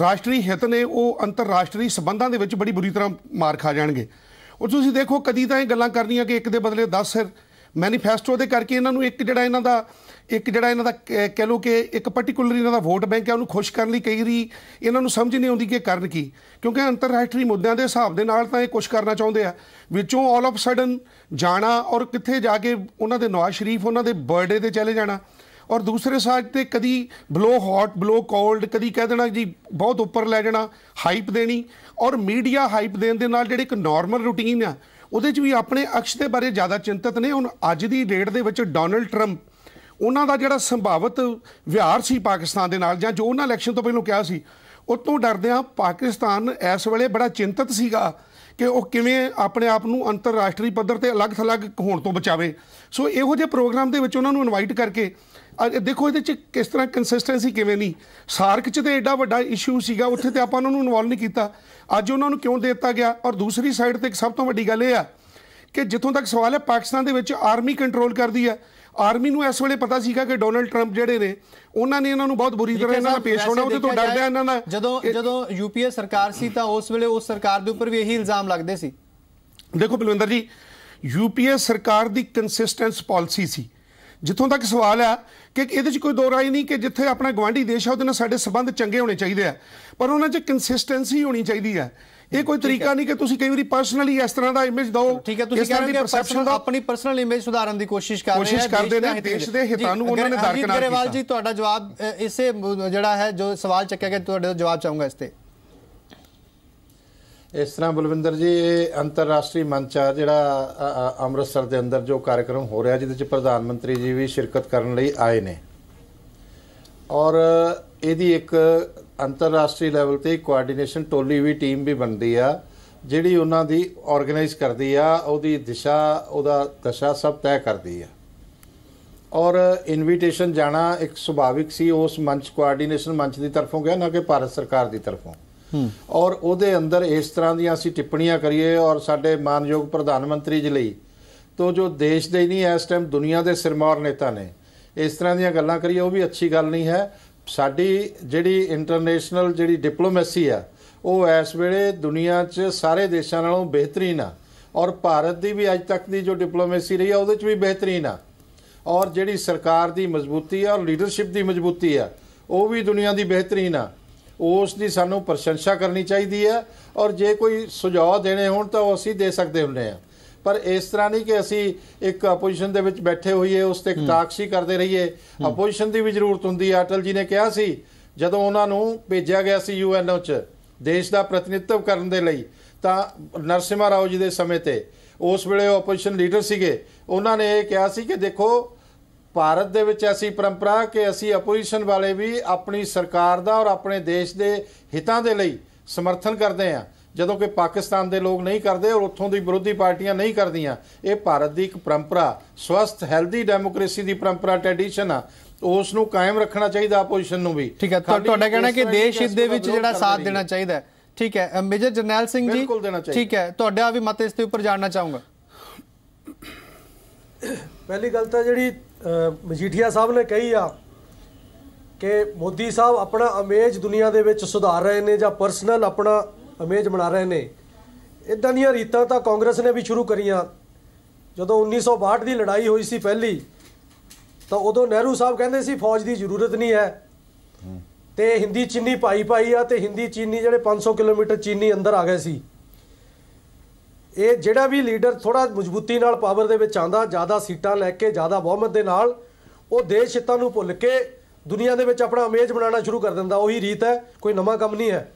ਰਾਸ਼ਟਰੀ ਹਿੱਤ ਨੇ ਉਹ ਅੰਤਰਰਾਸ਼ਟਰੀ ਸਬੰਧਾਂ ਦੇ ਵਿੱਚ ਬੜੀ ਬੁਰੀ ਤਰ੍ਹਾਂ ਮਾਰ ਖਾ ਜਾਣਗੇ ਉਹ ਤੁਸੀਂ ਦੇਖੋ ਕਦੀ ਤਾਂ ਇਹ ਗੱਲਾਂ ਕਰਨੀਆਂ ਕਿ ਇੱਕ ਦੇ ਬਦਲੇ 10 ਸਿਰ ਮੈਨੀਫੈਸਟੋ ਦੇ ਕਰਕੇ ਇਹਨਾਂ ਨੂੰ ਇੱਕ ਜਿਹੜਾ ਇਹਨਾਂ ਦਾ ਇੱਕ ਜਿਹੜਾ ਇਹਨਾਂ ਦਾ ਕਹਿ ਲੋ ਕਿ ਇੱਕ ਪਾਰਟਿਕੂਲਰ ਇਹਨਾਂ ਦਾ ਵੋਟ ਬੈਂਕ ਹੈ ਉਹਨੂੰ ਖੁਸ਼ ਕਰਨ ਲਈ ਕਈ ਰੀ ਇਹਨਾਂ ਨੂੰ ਸਮਝ ਨਹੀਂ ਆਉਂਦੀ ਕਿ ਕਰਨ ਕੀ ਕਿਉਂਕਿ ਅੰਤਰਰਾਸ਼ਟਰੀ ਮੁੱਦਿਆਂ ਦੇ ਹਿਸਾਬ ਦੇ ਨਾਲ ਤਾਂ ਇਹ ਕੁਝ ਕਰਨਾ ਚਾਹੁੰਦੇ ਆ ਵਿੱਚੋਂ ਆਲ ਆਫ ਸਡਨ ਜਾਣਾ ਔਰ ਕਿੱਥੇ ਜਾ ਕੇ ਉਹਨਾਂ ਦੇ ਨਵਾਜ਼ ਸ਼ਰੀਫ ਉਹਨਾਂ ਦੇ ਬਰਥਡੇ ਤੇ ਚਲੇ ਜਾਣਾ ਔਰ ਦੂਸਰੇ ਸਾਜ ਤੇ ਕਦੀ ਬਲੋ ਹੌਟ ਬਲੋ ਕੋਲਡ ਕਦੀ ਕਹਿ ਦੇਣਾ ਜੀ ਬਹੁਤ ਉੱਪਰ ਲੈ ਜਾਣਾ ਹਾਈਪ ਦੇਣੀ ਔਰ ਮੀਡੀਆ ਹਾਈਪ ਦੇਣ ਦੇ ਨਾਲ ਜਿਹੜੇ ਇੱਕ ਨਾਰਮਲ ਰੁਟੀਨ ਆ ਉਹਦੇ 'ਚ ਵੀ ਆਪਣੇ ਅਕਸ਼ ਦੇ ਬਾਰੇ ਜ਼ਿਆਦਾ ਚਿੰਤਤ ਨਹੀਂ ਹੁਣ ਅੱਜ ਦੀ ਡੇਟ ਦੇ ਵਿੱਚ ਡੋਨਲਡ ਟਰੰਪ ਉਹਨਾਂ ਦਾ ਜਿਹੜਾ ਸੰਭਾਵਿਤ ਵਿਹਾਰ ਸੀ ਪਾਕਿਸਤਾਨ ਦੇ ਨਾਲ ਜਾਂ ਜੋ ਉਹਨਾਂ ਇਲੈਕਸ਼ਨ ਤੋਂ ਪਹਿਲਾਂ ਕਿਹਾ ਸੀ ਉਹ ਤੋਂ ਡਰਦੇ ਆ ਪਾਕਿਸਤਾਨ ਇਸ ਵੇਲੇ ਬੜਾ ਚਿੰਤਤ ਸੀਗਾ ਕਿ ਉਹ ਕਿਵੇਂ ਆਪਣੇ ਆਪ ਨੂੰ ਅੰਤਰਰਾਸ਼ਟਰੀ ਪੱਧਰ ਤੇ ਅਲੱਗ-ਥਲੱਗ ਹੋਣ ਤੋਂ ਬਚਾਵੇ ਸੋ ਇਹੋ ਜਿਹੇ ਪ੍ਰੋਗਰਾਮ ਦੇ ਵਿੱਚ ਉਹਨਾਂ ਨੂੰ ਇਨਵਾਈਟ ਕਰਕੇ ਦੇਖੋ ਇਹਦੇ ਚ ਕਿਸ ਤਰ੍ਹਾਂ ਕੰਸਿਸਟੈਂਸੀ ਕਿਵੇਂ ਨਹੀਂ ਸਾਰਕ ਚ ਤੇ ਐਡਾ ਵੱਡਾ ਇਸ਼ੂ ਸੀਗਾ ਉੱਥੇ ਤੇ ਆਪਾਂ ਉਹਨਾਂ ਨੂੰ ਇਨਵੋਲ ਨਹੀਂ ਕੀਤਾ ਅੱਜ ਉਹਨਾਂ ਨੂੰ ਕਿਉਂ ਦੇ ਦਿੱਤਾ ਗਿਆ ਔਰ ਦੂਸਰੀ ਸਾਈਡ ਤੇ ਇੱਕ ਸਭ ਤੋਂ ਵੱਡੀ ਗੱਲ ਇਹ ਆ ਕਿ ਜਿੱਥੋਂ ਤੱਕ ਸਵਾਲ ਹੈ ਪਾਕਿਸਤਾਨ ਦੇ ਵਿੱਚ ਆਰਮੀ ਕੰਟਰੋਲ ਕਰਦੀ ਹੈ ਆਰਮੀ ਨੂੰ ਇਸ ਵੇਲੇ ਪਤਾ ਸੀਗਾ ਕਿ ਡੋਨਲਡ ਟਰੰਪ ਜਿਹੜੇ ਨੇ ਉਹਨਾਂ ਨੇ ਇਹਨਾਂ ਨੂੰ ਬਹੁਤ ਬੁਰੀ ਤਰ੍ਹਾਂ ਇਹਨਾਂ ਨਾਲ ਪੇਸ਼ ਹੋਣਾ ਉਹਦੇ ਤੋਂ ਡਰਦੇ ਆ ਇਹਨਾਂ ਦਾ ਜਦੋਂ ਜਦੋਂ ਯੂਪੀਏ ਸਰਕਾਰ ਸੀ ਤਾਂ ਉਸ ਵੇਲੇ ਉਸ ਸਰਕਾਰ ਦੇ ਉੱਪਰ ਵੀ ਇਹੀ ਇਲਜ਼ਾਮ ਲੱਗਦੇ ਸੀ ਦੇਖੋ ਬਲਵਿੰਦਰ ਜੀ ਯੂਪੀਏ ਸਰਕਾਰ ਦੀ ਕੰਸਿਸਟੈਂਸ ਪਾਲਿਸੀ ਸੀ ਜਿੱਥੋਂ ਤੱਕ ਸਵਾਲ ਆ ਕਿ ਇਹਦੇ 'ਚ ਕੋਈ ਦੋ ਰਾਏ ਨਹੀਂ ਕਿ ਜਿੱਥੇ ਆਪਣਾ ਗਵਾਂਢੀ ਦੇਸ਼ ਆ ਉਹਦੇ ਨਾਲ ਸਾਡੇ ਸਬੰਧ ਚੰਗੇ ਹੋਣੇ ਚਾਹੀਦੇ ਆ ਪਰ ਉਹਨਾਂ 'ਚ ਕੰਸਿਸਟੈਂਸੀ ਹੋਣੀ ਚਾਹੀਦੀ ਆ ਇਹ ਕੋਈ ਤਰੀਕਾ ਨਹੀਂ ਕਿ ਤੁਸੀਂ ਕਈ ਵਾਰੀ ਪਰਸਨਲੀ ਇਸ ਤਰ੍ਹਾਂ ਦਾ ਇਮੇਜ ਦਿਓ ਠੀਕ ਹੈ ਤੁਸੀਂ ਕਹਿੰਦੇ ਪਰਸੈਪਸ਼ਨ ਦਾ ਆਪਣੀ ਪਰਸਨਲ ਇਮੇਜ ਸੁਧਾਰਨ ਦੀ ਕੋਸ਼ਿਸ਼ ਕਰ ਰਹੇ ਕੋਸ਼ਿਸ਼ ਕਰਦੇ ਨੇ ਦੇਸ਼ ਦੇ ਹਿੱਤਾਂ ਨੂੰ ਉਹਨਾਂ ਨੇ ਦਰਕਨਾਰ ਕੀਤਾ ਗਰੇਵਾਲ ਜੀ ਤੁਹਾਡਾ ਜਵਾਬ ਇਸੇ ਜਿਹੜਾ ਹੈ ਜੋ ਸਵਾਲ ਚੱਕਿਆ ਗਿਆ ਤੁਹਾਡੇ ਤੋਂ ਜਵਾਬ ਚਾਹੂੰਗਾ ਇਸ ਤੇ ਇਸ ਤਰ੍ਹਾਂ ਬਲਵਿੰਦਰ ਜੀ ਇਹ ਅੰਤਰਰਾਸ਼ਟਰੀ ਮੰਚ ਆ ਜਿਹੜਾ ਅੰਮ੍ਰਿਤਸਰ ਦੇ ਅੰਦਰ ਜੋ ਕਾਰਜਕ੍ਰਮ ਹੋ ਰਿਹਾ ਜਿਹਦੇ ਵਿੱਚ ਪ੍ਰਧਾਨ ਮੰਤਰੀ ਜੀ ਵੀ ਸ਼ਿਰਕਤ ਕਰਨ ਲਈ ਆਏ ਨੇ ਔਰ ਇਹਦੀ ਇੱਕ ਅੰਤਰਰਾਸ਼ਟਰੀ ਲੈਵਲ ਤੇ ਕੋਆਰਡੀਨੇਸ਼ਨ ਟੋਲੀ ਵੀ ਟੀਮ ਵੀ ਬਣਦੀ ਆ ਜਿਹੜੀ ਉਹਨਾਂ ਦੀ ਆਰਗੇਨਾਈਜ਼ ਕਰਦੀ ਆ ਉਹਦੀ ਦਿਸ਼ਾ ਉਹਦਾ ਦਸ਼ਾ ਸਭ ਤੈਅ ਕਰਦੀ ਆ ਔਰ ਇਨਵੀਟੇਸ਼ਨ ਜਾਣਾ ਇੱਕ ਸੁਭਾਵਿਕ ਸੀ ਉਸ ਮੰਚ ਕੋਆਰਡੀਨੇਸ਼ਨ ਮੰਚ ਦੀ ਤਰਫੋਂ ਗਿਆ ਨਾ ਕਿ ਭਾਰਤ ਸਰਕਾਰ ਦੀ ਤਰਫੋਂ ਔਰ ਉਹਦੇ ਅੰਦਰ ਇਸ ਤਰ੍ਹਾਂ ਦੀਆਂ ਅਸੀਂ ਟਿੱਪਣੀਆਂ ਕਰੀਏ ਔਰ ਸਾਡੇ ਮਾਨਯੋਗ ਪ੍ਰਧਾਨ ਮੰਤਰੀ ਜੀ ਲਈ ਤੋਂ ਜੋ ਦੇਸ਼ ਦੇ ਨਹੀਂ ਇਸ ਟਾਈਮ ਦੁਨੀਆ ਦੇ ਸਿਰਮੌਰ ਨੇਤਾ ਨੇ ਇਸ ਤਰ੍ਹਾਂ ਦੀਆਂ ਗੱਲਾਂ ਕਰੀਏ ਉਹ ਵੀ ਅੱਛੀ ਗੱਲ ਨਹੀਂ ਹੈ ਸਾਡੀ ਜਿਹੜੀ ਇੰਟਰਨੈਸ਼ਨਲ ਜਿਹੜੀ ਡਿਪਲੋਮੇਸੀ ਆ ਉਹ ਇਸ ਵੇਲੇ ਦੁਨੀਆ 'ਚ ਸਾਰੇ ਦੇਸ਼ਾਂ ਨਾਲੋਂ ਬਿਹਤਰੀਨ ਆ ਔਰ ਭਾਰਤ ਦੀ ਵੀ ਅੱਜ ਤੱਕ ਦੀ ਜੋ ਡਿਪਲੋਮੇਸੀ ਰਹੀ ਆ ਉਹਦੇ 'ਚ ਵੀ ਬਿਹਤਰੀਨ ਆ ਔਰ ਜਿਹੜੀ ਸਰਕਾਰ ਦੀ ਮਜ਼ਬੂਤੀ ਆ ਔਰ ਲੀਡਰਸ਼ਿਪ ਦੀ ਮਜ਼ਬੂਤੀ ਆ ਉਹ ਵੀ ਦੁਨੀਆ ਦੀ ਬਿਹਤਰੀਨ ਆ ਉਸ ਦੀ ਸਾਨੂੰ ਪ੍ਰਸ਼ੰਸਾ ਕਰਨੀ ਚਾਹੀਦੀ ਆ ਔਰ ਜੇ ਕੋਈ ਸੁਝਾਅ ਦੇਣੇ ਹੋਣ ਤਾਂ ਉਹ ਅਸੀਂ ਦੇ ਸਕਦੇ ਹੁੰਦੇ ਆ ਪਰ ਇਸ ਤਰ੍ਹਾਂ ਨਹੀਂ ਕਿ ਅਸੀਂ ਇੱਕ ਆਪੋਜੀਸ਼ਨ ਦੇ ਵਿੱਚ ਬੈਠੇ ਹੋਈਏ ਉਸ ਤੇ ਕਟਾਕਸ਼ੀ ਕਰਦੇ ਰਹੀਏ ਆਪੋਜੀਸ਼ਨ ਦੀ ਵੀ ਜ਼ਰੂਰਤ ਹੁੰਦੀ ਹੈ ਅਟਲ ਜੀ ਨੇ ਕਿਹਾ ਸੀ ਜਦੋਂ ਉਹਨਾਂ ਨੂੰ ਭੇਜਿਆ ਗਿਆ ਸੀ ਯੂਐਨਓ 'ਚ ਦੇਸ਼ ਦਾ ਪ੍ਰਤੀਨਿਧਤਵ ਕਰਨ ਦੇ ਲਈ ਤਾਂ ਨਰਸਿਮਾ ਰਾਓ ਜੀ ਦੇ ਸਮੇਂ ਤੇ ਉਸ ਵੇਲੇ ਉਹ ਆਪੋਜੀਸ਼ਨ ਲੀਡਰ ਸੀਗੇ ਉਹਨਾਂ ਨੇ ਇਹ ਕਿਹਾ ਸੀ ਕਿ ਦੇਖੋ ਭਾਰਤ ਦੇ ਵਿੱਚ ਐਸੀ ਪਰੰਪਰਾ ਕਿ ਅਸੀਂ ਆਪੋਜੀਸ਼ਨ ਵਾਲੇ ਵੀ ਆਪਣੀ ਸਰਕਾਰ ਦਾ ਔਰ ਆਪਣੇ ਦੇਸ਼ ਦੇ ਹਿੱਤਾਂ ਦੇ ਲਈ ਸਮਰਥਨ ਕਰਦੇ ਆਂ ਜਦੋਂ ਕਿ ਪਾਕਿਸਤਾਨ ਦੇ ਲੋਕ ਨਹੀਂ ਕਰਦੇ ਔਰ ਉੱਥੋਂ ਦੀ ਵਿਰੋਧੀ ਪਾਰਟੀਆਂ ਨਹੀਂ ਕਰਦੀਆਂ ਇਹ ਭਾਰਤ ਦੀ ਇੱਕ ਪਰੰਪਰਾ ਸਵਸਥ ਹੈਲਦੀ ਡੈਮੋਕ੍ਰੇਸੀ ਦੀ ਪਰੰਪਰਾ ਟ੍ਰੈਡੀਸ਼ਨ ਆ ਉਸ ਨੂੰ ਕਾਇਮ ਰੱਖਣਾ ਚਾਹੀਦਾ ਆਪੋਜੀਸ਼ਨ ਨੂੰ ਵੀ ਠੀਕ ਹੈ ਤੁਹਾਡਾ ਕਹਿਣਾ ਕਿ ਦੇਸ਼ ਹਿੱਤ ਦੇ ਵਿੱਚ ਜਿਹੜਾ ਸਾਥ ਦੇਣਾ ਚਾਹੀਦਾ ਠੀਕ ਹੈ ਮੇਜਰ ਜਰਨੈਲ ਸਿੰਘ ਜੀ ਠੀਕ ਹੈ ਤੁਹਾਡਾ ਵੀ ਮਤ ਇਸ ਤੇ ਉੱਪਰ ਜਾਣਨਾ ਚਾਹੂੰਗਾ ਪਹਿਲੀ ਗੱਲ ਤਾਂ ਜਿਹੜੀ ਮਜੀਠੀਆ ਸਾਹਿਬ ਨੇ ਕਹੀ ਆ ਕਿ ਮੋਦੀ ਸਾਹਿਬ ਆਪਣਾ ਅਮੇਜ ਦੁਨੀਆ ਦੇ ਵਿੱਚ ਸੁਧਾਰ ਰਹੇ ਨੇ ਜਾਂ ਪਰਸਨਲ ਆਪਣਾ ਅਮੇਜ ਬਣਾ ਰਹੇ ਨੇ ਇਦਾਂ ਦੀਆਂ ਰੀਤਾਂ ਤਾਂ ਕਾਂਗਰਸ ਨੇ ਵੀ ਸ਼ੁਰੂ ਕਰੀਆਂ ਜਦੋਂ 1962 ਦੀ ਲੜਾਈ ਹੋਈ ਸੀ ਪਹਿਲੀ ਤਾਂ ਉਦੋਂ ਨਹਿਰੂ ਸਾਹਿਬ ਕਹਿੰਦੇ ਸੀ ਫੌਜ ਦੀ ਜ਼ਰੂਰਤ ਨਹੀਂ ਹੈ ਤੇ ਹਿੰਦੀ ਚੀਨੀ ਪਾਈ ਪਾਈ ਆ ਤੇ ਹਿੰਦੀ ਚੀਨੀ ਜਿਹੜੇ 500 ਕਿਲੋਮੀਟਰ ਚੀਨੀ ਅੰਦਰ ਆ ਗਏ ਸੀ ਇਹ ਜਿਹੜਾ ਵੀ ਲੀਡਰ ਥੋੜਾ ਮਜ਼ਬੂਤੀ ਨਾਲ ਪਾਵਰ ਦੇ ਵਿੱਚ ਆਂਦਾ ਜ਼ਿਆਦਾ ਸੀਟਾਂ ਲੈ ਕੇ ਜ਼ਿਆਦਾ ਬਹੁਮਤ ਦੇ ਨਾਲ ਉਹ ਦੇਸ਼ ਹਿੱਤਾਂ ਨੂੰ ਭੁੱਲ ਕੇ ਦੁਨੀਆ ਦੇ ਵਿੱਚ ਆਪਣਾ ਅਮੇਜ ਬਣਾਉਣਾ ਸ਼ੁਰੂ ਕਰ ਦਿੰਦਾ ਉਹੀ ਰੀਤ ਹੈ ਕੋਈ ਨਵਾਂ ਕੰਮ ਨਹੀਂ ਹੈ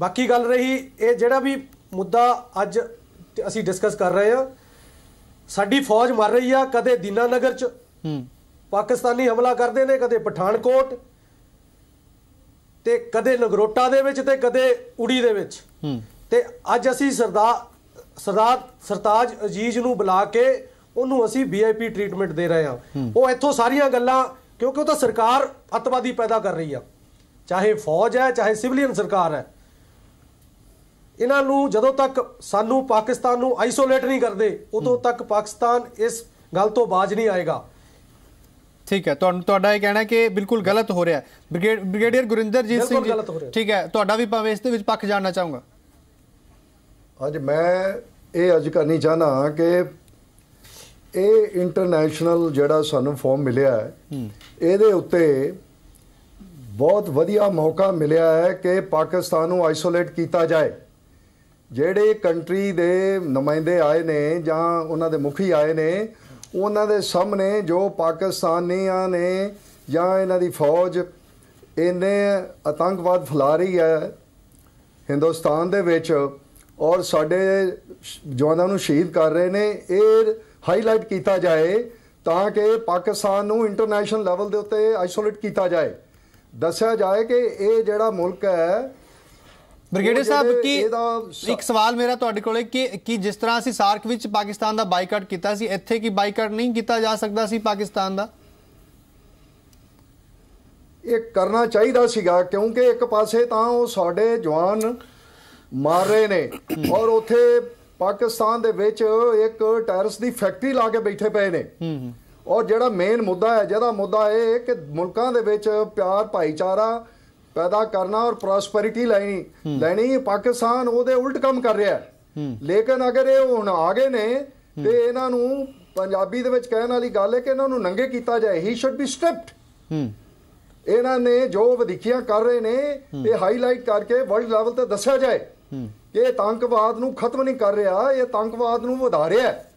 ਬਾਕੀ ਗੱਲ ਰਹੀ ਇਹ ਜਿਹੜਾ ਵੀ ਮੁੱਦਾ ਅੱਜ ਅਸੀਂ ਡਿਸਕਸ ਕਰ ਰਹੇ ਹਾਂ ਸਾਡੀ ਫੌਜ ਮਰ ਰਹੀ ਆ ਕਦੇ ਦੀਨਾਨਗਰ ਚ ਹੂੰ ਪਾਕਿਸਤਾਨੀ ਹਮਲਾ ਕਰਦੇ ਨੇ ਕਦੇ ਪਠਾਨਕੋਟ ਤੇ ਕਦੇ ਨਗਰੋਟਾ ਦੇ ਵਿੱਚ ਤੇ ਕਦੇ ਉੜੀ ਦੇ ਵਿੱਚ ਹੂੰ ਤੇ ਅੱਜ ਅਸੀਂ ਸਰਦਾਰ ਸਰਦਾਰ ਸਰਤਾਜ ਅਜੀਜ਼ ਨੂੰ ਬੁਲਾ ਕੇ ਉਹਨੂੰ ਅਸੀਂ ਵੀਆਈਪੀ ਟ੍ਰੀਟਮੈਂਟ ਦੇ ਰਹੇ ਹਾਂ ਉਹ ਇੱਥੋਂ ਸਾਰੀਆਂ ਗੱਲਾਂ ਕਿਉਂਕਿ ਉਹ ਤਾਂ ਸਰਕਾਰ ਅਤਵਾਦੀ ਪੈਦਾ ਕਰ ਰਹੀ ਆ ਚਾਹੇ ਫੌਜ ਹੈ ਚਾਹੇ ਸਿਵਲੀਅਨ ਸਰਕਾਰ ਹੈ ਇਹਨਾਂ ਨੂੰ ਜਦੋਂ ਤੱਕ ਸਾਨੂੰ ਪਾਕਿਸਤਾਨ ਨੂੰ ਆਈਸੋਲੇਟ ਨਹੀਂ ਕਰਦੇ ਉਦੋਂ ਤੱਕ ਪਾਕਿਸਤਾਨ ਇਸ ਗੱਲ ਤੋਂ ਬਾਜ ਨਹੀਂ ਆਏਗਾ ਠੀਕ ਹੈ ਤੁਹਾਨੂੰ ਤੁਹਾਡਾ ਇਹ ਕਹਿਣਾ ਕਿ ਬਿਲਕੁਲ ਗਲਤ ਹੋ ਰਿਹਾ ਹੈ ਬ੍ਰਿਗੇਡੀਅਰ ਗੁਰਿੰਦਰਜੀਤ ਸਿੰਘ ਜੀ ਠੀਕ ਹੈ ਤੁਹਾਡਾ ਵੀ ਭਾਵੇਂ ਇਸ ਦੇ ਵਿੱਚ ਪੱਖ ਜਾਣਨਾ ਚਾਹੂੰਗਾ ਅੱਜ ਮੈਂ ਇਹ ਅੱਜ ਕਰਨੀ ਚਾਹਨਾ ਕਿ ਇਹ ਇੰਟਰਨੈਸ਼ਨਲ ਜਿਹੜਾ ਸਾਨੂੰ ਫਾਰਮ ਮਿਲਿਆ ਹੈ ਇਹਦੇ ਉੱਤੇ ਬਹੁਤ ਵਧੀਆ ਮੌਕਾ ਮਿਲਿਆ ਹੈ ਕਿ ਪਾਕਿਸਤਾਨ ਨੂੰ ਆਈਸੋਲੇਟ ਕੀਤਾ ਜਾਏ ਜਿਹੜੇ ਕੰਟਰੀ ਦੇ ਨੁਮਾਇੰਦੇ ਆਏ ਨੇ ਜਾਂ ਉਹਨਾਂ ਦੇ ਮੁਖੀ ਆਏ ਨੇ ਉਹਨਾਂ ਦੇ ਸਾਹਮਣੇ ਜੋ ਪਾਕਿਸਤਾਨੀਆਂ ਨੇ ਜਾਂ ਇਹਨਾਂ ਦੀ ਫੌਜ ਇਹਨੇ ਆਤੰਕਵਾਦ ਫਲਾ ਰਹੀ ਹੈ ਹਿੰਦੁਸਤਾਨ ਦੇ ਵਿੱਚ ਔਰ ਸਾਡੇ ਜਵਾਨਾਂ ਨੂੰ ਸ਼ਹੀਦ ਕਰ ਰਹੇ ਨੇ ਇਹ ਹਾਈਲਾਈਟ ਕੀਤਾ ਜਾਏ ਤਾਂ ਕਿ ਪਾਕਿਸਤਾਨ ਨੂੰ ਇੰਟਰਨੈਸ਼ਨਲ ਲੈਵਲ ਦੇ ਉੱਤੇ ਆਈਸੋਲੇਟ ਕੀਤਾ ਜਾਏ ਦੱਸਿਆ ਜਾਏ ਕਿ ਇਹ ਜਿਹੜਾ ਮੁਲਕ ਹੈ ਬ੍ਰਿਗੇਡੀਅਰ ਸਾਹਿਬ ਕੀ ਇੱਕ ਸਵਾਲ ਮੇਰਾ ਤੁਹਾਡੇ ਕੋਲੇ ਕਿ ਕੀ ਜਿਸ ਤਰ੍ਹਾਂ ਅਸੀਂ ਸਾਰਕ ਵਿੱਚ ਪਾਕਿਸਤਾਨ ਦਾ ਬਾਈਕਾਟ ਕੀਤਾ ਸੀ ਇੱਥੇ ਕੀ ਬਾਈਕਾਟ ਨਹੀਂ ਕੀਤਾ ਜਾ ਸਕਦਾ ਸੀ ਪਾਕਿਸਤਾਨ ਦਾ ਇਹ ਕਰਨਾ ਚਾਹੀਦਾ ਸੀਗਾ ਕਿਉਂਕਿ ਇੱਕ ਪਾਸੇ ਤਾਂ ਉਹ ਸਾਡੇ ਜਵਾਨ ਮਾਰ ਰਹੇ ਨੇ ਔਰ ਉੱਥੇ ਪਾਕਿਸਤਾਨ ਦੇ ਵਿੱਚ ਇੱਕ ਟੈਰਸ ਦੀ ਫੈਕਟਰੀ ਲਾ ਕੇ ਬੈਠੇ ਪਏ ਨੇ ਔਰ ਜਿਹੜਾ ਮੇਨ ਮੁੱਦਾ ਹੈ ਜਿਹਦਾ ਮੁੱਦਾ ਇਹ ਕਿ ਮੁਲਕਾਂ ਦੇ ਵਿੱਚ ਪਿਆਰ ਭਾਈਚਾਰਾ ਪੈਦਾ ਕਰਨਾ ਔਰ ਪ੍ਰੋਸਪੈਰਿਟੀ ਲੈਣੀ ਲੈਣੀ ਪਾਕਿਸਤਾਨ ਉਹਦੇ ਉਲਟ ਕੰਮ ਕਰ ਰਿਹਾ ਹੈ ਲੇਕਿਨ ਅਗਰ ਇਹ ਹੁਣ ਆ ਗਏ ਨੇ ਤੇ ਇਹਨਾਂ ਨੂੰ ਪੰਜਾਬੀ ਦੇ ਵਿੱਚ ਕਹਿਣ ਵਾਲੀ ਗੱਲ ਹੈ ਕਿ ਇਹਨਾਂ ਨੂੰ ਨੰਗੇ ਕੀਤਾ ਜਾਏ ਹੀ ਸ਼ੁੱਡ ਬੀ ਸਟ੍ਰਿਪਡ ਇਹਨਾਂ ਨੇ ਜੋ ਵਧਿਕੀਆਂ ਕਰ ਰਹੇ ਨੇ ਇਹ ਹਾਈਲਾਈਟ ਕਰਕੇ ਵਰਲਡ ਲੈਵਲ ਤੇ ਦੱਸਿਆ ਜਾਏ ਕਿ ਇਹ ਤੰਕਵਾਦ ਨੂੰ ਖਤਮ ਨਹੀਂ ਕਰ ਰਿਹਾ ਇਹ ਤੰਕਵਾਦ ਨੂੰ ਵਧਾ ਰਿਹਾ ਹੈ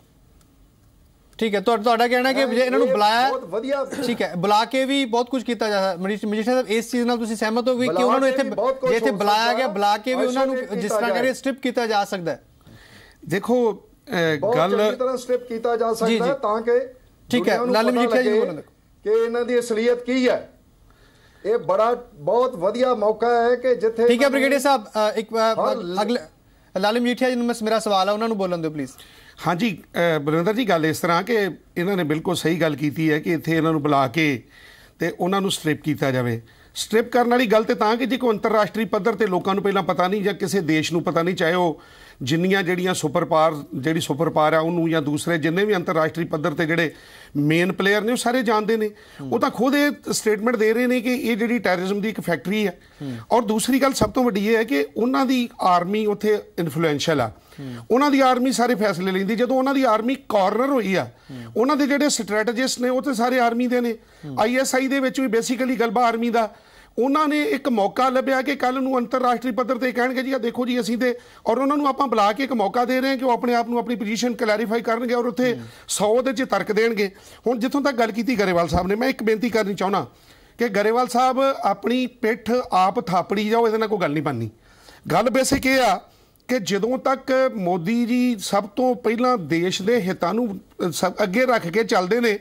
ਠੀਕ ਹੈ ਤੁਹਾਡਾ ਕਹਿਣਾ ਕਿ ਇਹਨਾਂ ਨੂੰ ਬੁਲਾਇਆ ਬਹੁਤ ਵਧੀਆ ਠੀਕ ਹੈ ਬੁਲਾ ਕੇ ਵੀ ਬਹੁਤ ਕੁਝ ਕੀਤਾ ਜਾਂਦਾ ਮਜੀਠੀਆ ਸਾਹਿਬ ਇਸ ਚੀਜ਼ ਨਾਲ ਤੁਸੀਂ ਸਹਿਮਤ ਹੋ ਗਏ ਕਿ ਉਹਨਾਂ ਨੂੰ ਇੱਥੇ ਇੱਥੇ ਬੁਲਾਇਆ ਗਿਆ ਬੁਲਾ ਕੇ ਵੀ ਉਹਨਾਂ ਨੂੰ ਜਿਸ ਤਰ੍ਹਾਂ ਕਰੇ ਸਟ੍ਰਿਪ ਕੀਤਾ ਜਾ ਸਕਦਾ ਹੈ ਦੇਖੋ ਗੱਲ ਬਹੁਤ ਚੰਗੀ ਤਰ੍ਹਾਂ ਸਟ੍ਰਿਪ ਕੀਤਾ ਜਾ ਸਕਦਾ ਹੈ ਤਾਂ ਕਿ ਠੀਕ ਹੈ ਲਾਲ ਮਜੀਠੀਆ ਜੀ ਉਹਨਾਂ ਕਿ ਇਹਨਾਂ ਦੀ ਅਸਲੀਅਤ ਕੀ ਹੈ ਇਹ ਬੜਾ ਬਹੁਤ ਵਧੀਆ ਮੌਕਾ ਹੈ ਕਿ ਜਿੱਥੇ ਠੀਕ ਹੈ ਬ੍ਰਿਗੇਡੀਅਰ ਸਾਹਿਬ ਇੱਕ ਅਗਲੇ ਲਾਲ ਮਜੀਠੀਆ ਜੀ ਨੂੰ ਮੇਰਾ ਸਵਾਲ ਹੈ ਉਹਨਾਂ ਨੂੰ ਬੋਲਣ ਦਿਓ ਪਲੀਜ਼ ਹਾਂਜੀ ਬਰਿੰਦਰ ਜੀ ਗੱਲ ਇਸ ਤਰ੍ਹਾਂ ਕਿ ਇਹਨਾਂ ਨੇ ਬਿਲਕੁਲ ਸਹੀ ਗੱਲ ਕੀਤੀ ਹੈ ਕਿ ਇੱਥੇ ਇਹਨਾਂ ਨੂੰ ਬੁਲਾ ਕੇ ਤੇ ਉਹਨਾਂ ਨੂੰ ਸਟ੍ਰਿਪ ਕੀਤਾ ਜਾਵੇ ਸਟ੍ਰਿਪ ਕਰਨ ਵਾਲੀ ਗੱਲ ਤੇ ਤਾਂ ਕਿ ਜੇ ਕੋਈ ਅੰਤਰਰਾਸ਼ਟਰੀ ਪੱਧਰ ਤੇ ਲੋਕਾਂ ਨੂੰ ਪਹਿਲਾਂ ਪਤਾ ਨਹੀਂ ਜਾਂ ਕਿਸੇ ਦੇਸ਼ ਨੂੰ ਪਤਾ ਨਹੀਂ ਚਾਹੇ ਉਹ ਜਿੰਨੀਆਂ ਜਿਹੜੀਆਂ ਸੁਪਰ ਪਾਰ ਜਿਹੜੀ ਸੁਪਰ ਪਾਰ ਆ ਉਹਨੂੰ ਜਾਂ ਦੂਸਰੇ ਜਿੰਨੇ ਵੀ ਅੰਤਰਰਾਸ਼ਟਰੀ ਪੱਧਰ ਤੇ ਜਿਹੜੇ ਮੇਨ ਪਲੇਅਰ ਨੇ ਉਹ ਸਾਰੇ ਜਾਣਦੇ ਨੇ ਉਹ ਤਾਂ ਖੁਦ ਇਹ ਸਟੇਟਮੈਂਟ ਦੇ ਰਹੇ ਨੇ ਕਿ ਇਹ ਜਿਹੜੀ ਟੈਰਰਿਜ਼ਮ ਦੀ ਇੱਕ ਫੈਕਟਰੀ ਹੈ ਔਰ ਦੂਸਰੀ ਗੱਲ ਸਭ ਤੋਂ ਵੱਡੀ ਇਹ ਹੈ ਕਿ ਉਹਨਾਂ ਦੀ ਆਰਮੀ ਉੱਥੇ ਇਨਫਲੂਐਂਸ਼ੀਅਲ ਆ ਉਹਨਾਂ ਦੀ ਆਰਮੀ ਸਾਰੇ ਫੈਸਲੇ ਲੈਂਦੀ ਜਦੋਂ ਉਹਨਾਂ ਦੀ ਆਰਮੀ ਕਾਰਨਰ ਹੋਈ ਆ ਉਹਨਾਂ ਦੇ ਜਿਹੜੇ ਸਟ੍ਰੈਟੇਜਿਸਟ ਨੇ ਉਹ ਤੇ ਸਾਰੇ ਆਰਮੀ ਦੇ ਨੇ ਆਈਐਸਆਈ ਦੇ ਵਿੱਚ ਵੀ ਬੇਸਿਕਲੀ ਗਲਬਾ ਆਰਮੀ ਦਾ ਉਹਨਾਂ ਨੇ ਇੱਕ ਮੌਕਾ ਲੱਭਿਆ ਕਿ ਕੱਲ ਨੂੰ ਅੰਤਰਰਾਸ਼ਟਰੀ ਪੱਧਰ ਤੇ ਕਹਿਣਗੇ ਜੀ ਆ ਦੇਖੋ ਜੀ ਅਸੀਂ ਤੇ ਔਰ ਉਹਨਾਂ ਨੂੰ ਆਪਾਂ ਬੁਲਾ ਕੇ ਇੱਕ ਮੌਕਾ ਦੇ ਰਹੇ ਹਾਂ ਕਿ ਉਹ ਆਪਣੇ ਆਪ ਨੂੰ ਆਪਣੀ ਪੋਜੀਸ਼ਨ ਕਲੈਰੀਫਾਈ ਕਰਨਗੇ ਔਰ ਉੱਥੇ 100 ਦੇ ਚ ਤਰਕ ਦੇਣਗੇ ਹੁਣ ਜਿੱਥੋਂ ਤੱਕ ਗੱਲ ਕੀਤੀ ਗਰੇਵਾਲ ਸਾਹਿਬ ਨੇ ਮੈਂ ਇੱਕ ਬੇਨਤੀ ਕਰਨੀ ਚਾਹਣਾ ਕਿ ਗਰੇਵਾਲ ਸਾਹਿਬ ਆਪਣੀ ਪਿੱਠ ਆਪ ਥਾਪੜੀ ਜਾਓ ਇਹਦੇ ਨਾਲ ਕੋਈ ਗੱਲ ਨਹੀਂ ਬਣਨੀ ਗੱਲ ਬੇਸਿਕ ਇਹ ਆ ਕਿ ਜਦੋਂ ਤੱਕ ਮੋਦੀ ਜੀ ਸਭ ਤੋਂ ਪਹਿਲਾਂ ਦੇਸ਼ ਦੇ ਹਿੱਤਾਂ ਨੂੰ ਅੱਗੇ ਰੱਖ ਕੇ ਚੱਲਦੇ ਨੇ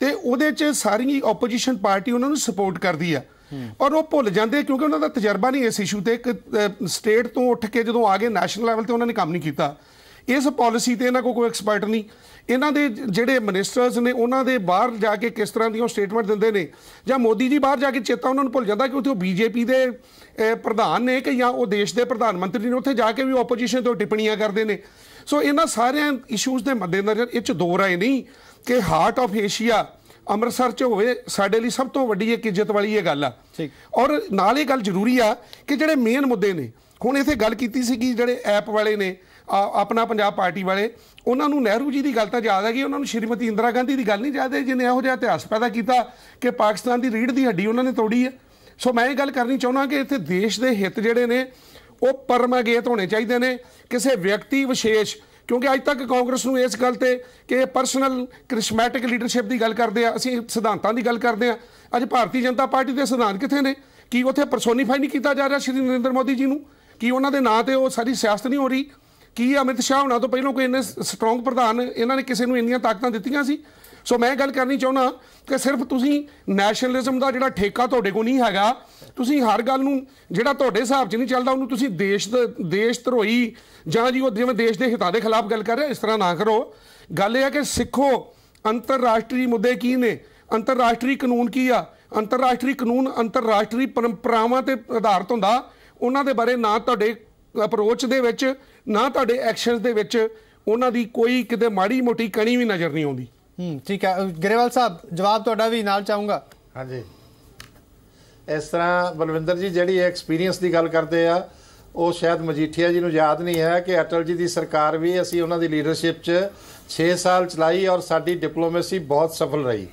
ਤੇ ਉਹਦੇ 'ਚ ਸਾਰੀ ਆਪੋਜੀਸ਼ਨ ਪਾਰਟੀ ਉਹਨਾਂ ਨੂੰ ਸਪੋਰਟ ਕਰਦੀ ਆ ਔਰ ਉਹ ਭੁੱਲ ਜਾਂਦੇ ਕਿਉਂਕਿ ਉਹਨਾਂ ਦਾ ਤਜਰਬਾ ਨਹੀਂ ਇਸ ਇਸ਼ੂ ਤੇ ਇੱਕ ਸਟੇਟ ਤੋਂ ਉੱਠ ਕੇ ਜਦੋਂ ਆ ਗਏ ਨੈਸ਼ਨਲ ਲੈਵਲ ਤੇ ਉਹਨਾਂ ਨੇ ਕੰਮ ਨਹੀਂ ਕੀਤਾ ਇਸ ਪਾਲਿਸੀ ਤੇ ਇਹਨਾਂ ਕੋ ਕੋਈ ਐਕਸਪਰਟ ਨਹੀਂ ਇਹਨਾਂ ਦੇ ਜਿਹੜੇ ਮਿਨਿਸਟਰਸ ਨੇ ਉਹਨਾਂ ਦੇ ਬਾਹਰ ਜਾ ਕੇ ਕਿਸ ਤਰ੍ਹਾਂ ਦੀਆਂ ਸਟੇਟਮੈਂਟ ਦਿੰਦੇ ਨੇ ਜਾਂ ਮੋਦੀ ਜੀ ਬਾਹਰ ਜਾ ਕੇ ਚੇਤਾ ਉਹਨਾਂ ਨੂੰ ਭੁੱਲ ਜਾਂਦਾ ਕਿ ਉੱਥੇ ਉਹ ਬੀਜੇਪੀ ਦੇ ਪ੍ਰਧਾਨ ਨੇ ਕਿ ਜਾਂ ਉਹ ਦੇਸ਼ ਦੇ ਪ੍ਰਧਾਨ ਮੰਤਰੀ ਨੇ ਉੱਥੇ ਜਾ ਕੇ ਵੀ ਆਪੋਜੀਸ਼ਨ ਤੋਂ ਟਿੱਪਣੀਆਂ ਕਰਦੇ ਨੇ ਸੋ ਇਹਨਾਂ ਸਾਰਿਆਂ ਇਸ਼ੂਜ਼ ਦੇ ਮੱਦੇਨਜ਼ਰ ਇਹ ਚ ਦੋ ਰਾਏ ਨਹੀਂ ਕਿ ਹਾਰਟ ਆਫ ਏਸ਼ੀਆ ਅੰਮ੍ਰਿਤਸਰ 'ਚ ਹੋਵੇ ਸਾਡੇ ਲਈ ਸਭ ਤੋਂ ਵੱਡੀ ਇੱਕ ਇੱਜ਼ਤ ਵਾਲੀ ਇਹ ਗੱਲ ਆ ਔਰ ਨਾਲ ਇਹ ਗੱਲ ਜ਼ਰੂਰੀ ਆ ਕਿ ਜਿਹੜੇ ਮੇਨ ਮੁੱਦੇ ਨੇ ਹੁਣ ਇਥੇ ਗੱਲ ਕੀਤੀ ਸੀ ਕਿ ਜਿਹੜੇ ਐਪ ਵਾਲੇ ਨੇ ਆਪਣਾ ਪੰਜਾਬ ਪਾਰਟੀ ਵਾਲੇ ਉਹਨਾਂ ਨੂੰ ਨਹਿਰੂ ਜੀ ਦੀ ਗੱਲ ਤਾਂ ਯਾਦ ਹੈਗੀ ਉਹਨਾਂ ਨੂੰ ਸ਼੍ਰੀਮਤੀ ਇੰਦਰਾ ਗਾਂਧੀ ਦੀ ਗੱਲ ਨਹੀਂ ਯਾਦ ਹੈ ਜਿਨੇ ਇਹੋ ਜਿਹਾ ਇਤਿਹਾਸ ਪੈਦਾ ਕੀਤਾ ਕਿ ਪਾਕਿਸਤਾਨ ਦੀ ਰੀੜ ਦੀ ਹੱਡੀ ਉਹਨਾਂ ਨੇ ਤੋੜੀ ਹੈ ਸੋ ਮੈਂ ਇਹ ਗੱਲ ਕਰਨੀ ਚਾਹੁੰਦਾ ਕਿ ਇੱਥੇ ਦੇਸ਼ ਦੇ ਹਿੱਤ ਜਿਹੜੇ ਨੇ ਉਹ ਪਰਮਾਗੇਤ ਹੋਣੇ ਚਾਹੀਦੇ ਨੇ ਕਿਸੇ ਵਿਅਕਤੀ ਵਿਸ਼ੇਸ਼ ਕਿਉਂਕਿ ਅੱਜ ਤੱਕ ਕਾਂਗਰਸ ਨੂੰ ਇਸ ਗੱਲ ਤੇ ਕਿ ਇਹ ਪਰਸਨਲ ਕ੍ਰਿਸ਼ਮੈਟਿਕ ਲੀਡਰਸ਼ਿਪ ਦੀ ਗੱਲ ਕਰਦੇ ਆ ਅਸੀਂ ਸਿਧਾਂਤਾਂ ਦੀ ਗੱਲ ਕਰਦੇ ਆ ਅੱਜ ਭਾਰਤੀ ਜਨਤਾ ਪਾਰਟੀ ਦੇ ਸਿਧਾਂਤ ਕਿੱਥੇ ਨੇ ਕੀ ਉੱਥੇ ਪਰਸੋਨੀਫਾਈ ਨਹੀਂ ਕੀਤਾ ਜਾ ਰਿਹਾ ਸ਼੍ਰੀ ਨਰਿੰਦਰ ਮੋਦੀ ਜੀ ਨੂੰ ਕੀ ਉਹਨਾਂ ਦੇ ਨਾਂ ਤੇ ਉਹ ਸਾਰੀ ਸਿਆਸਤ ਨਹੀਂ ਹੋ ਰਹੀ ਕੀ ਅਮਿਤ ਸ਼ਾਹ ਹੁਣਾਂ ਤੋਂ ਪਹਿਲਾਂ ਕੋਈ ਇੰਨੇ ਸਟਰੋਂਗ ਪ੍ਰਧਾਨ ਇਹਨਾਂ ਨੇ ਕਿਸੇ ਨੂੰ ਇੰਨੀਆਂ ਤਾਕਤਾਂ ਦਿੱਤੀਆਂ ਸੀ ਸੋ ਮੈਂ ਗੱਲ ਕਰਨੀ ਚਾਹੁੰਦਾ ਕਿ ਸਿਰਫ ਤੁਸੀਂ ਨੈਸ਼ਨਲਿਜ਼ਮ ਦਾ ਜਿਹੜਾ ਠੇਕਾ ਤੁਹਾਡੇ ਕੋਲ ਨਹੀਂ ਹੈਗਾ ਤੁਸੀਂ ਹਰ ਗੱਲ ਨੂੰ ਜਿਹੜਾ ਤੁਹਾਡੇ ਹਿਸਾਬ 'ਚ ਨਹੀਂ ਚੱਲਦਾ ਉਹਨੂੰ ਤੁਸੀਂ ਦੇਸ਼ ਦੇਸ਼ ਧਰੋਈ ਜਾਂ ਜੀ ਉਹ ਜਿਵੇਂ ਦੇਸ਼ ਦੇ ਹਿੱਤਾਂ ਦੇ ਖਿਲਾਫ ਗੱਲ ਕਰ ਰਹੇ ਇਸ ਤਰ੍ਹਾਂ ਨਾ ਕਰੋ ਗੱਲ ਇਹ ਹੈ ਕਿ ਸਿੱਖੋ ਅੰਤਰਰਾਸ਼ਟਰੀ ਮੁੱਦੇ ਕੀ ਨੇ ਅੰਤਰਰਾਸ਼ਟਰੀ ਕਾਨੂੰਨ ਕੀ ਆ ਅੰਤਰਰਾਸ਼ਟਰੀ ਕਾਨੂੰਨ ਅੰਤਰਰਾਸ਼ਟਰੀ ਪਰੰਪਰਾਵਾਂ ਤੇ ਆਧਾਰਿਤ ਹੁੰਦਾ ਉਹਨਾਂ ਦੇ ਬਾਰੇ ਨਾ ਤੁਹਾਡੇ ਅਪਰੋਚ ਦੇ ਵਿੱਚ ਨਾ ਤੁਹਾਡੇ ਐਕਸ਼ਨਸ ਦੇ ਵਿੱਚ ਉਹਨਾਂ ਦੀ ਕੋਈ ਕਿਤੇ ਮਾੜੀ ਮੋਟੀ ਕਣੀ ਵੀ ਨਜ਼ਰ ਨਹੀਂ ਆਉਂਦੀ ਹੂੰ ਠੀਕ ਹੈ ਗਰੇਵਾਲ ਸਾਹਿਬ ਜਵਾਬ ਤੁਹਾਡਾ ਵੀ ਨਾਲ ਚਾਹੂੰਗਾ ਹਾਂਜੀ ਇਸ ਤਰ੍ਹਾਂ ਬਲਵਿੰਦਰ ਜੀ ਜਿਹੜੀ ਐਕਸਪੀਰੀਅੰਸ ਦੀ ਗੱਲ ਕਰਦੇ ਆ ਉਹ ਸ਼ਾਇਦ ਮਜੀਠੀਆ ਜੀ ਨੂੰ ਯਾਦ ਨਹੀਂ ਹੈ ਕਿ ਅਟਲ ਜੀ ਦੀ ਸਰਕਾਰ ਵੀ ਅਸੀਂ ਉਹਨਾਂ ਦੀ ਲੀਡਰਸ਼ਿਪ 'ਚ 6 ਸਾਲ ਚਲਾਈ ਔਰ ਸਾਡੀ ਡਿਪਲੋਮੇਸੀ ਬਹੁਤ ਸਫਲ ਰਹੀ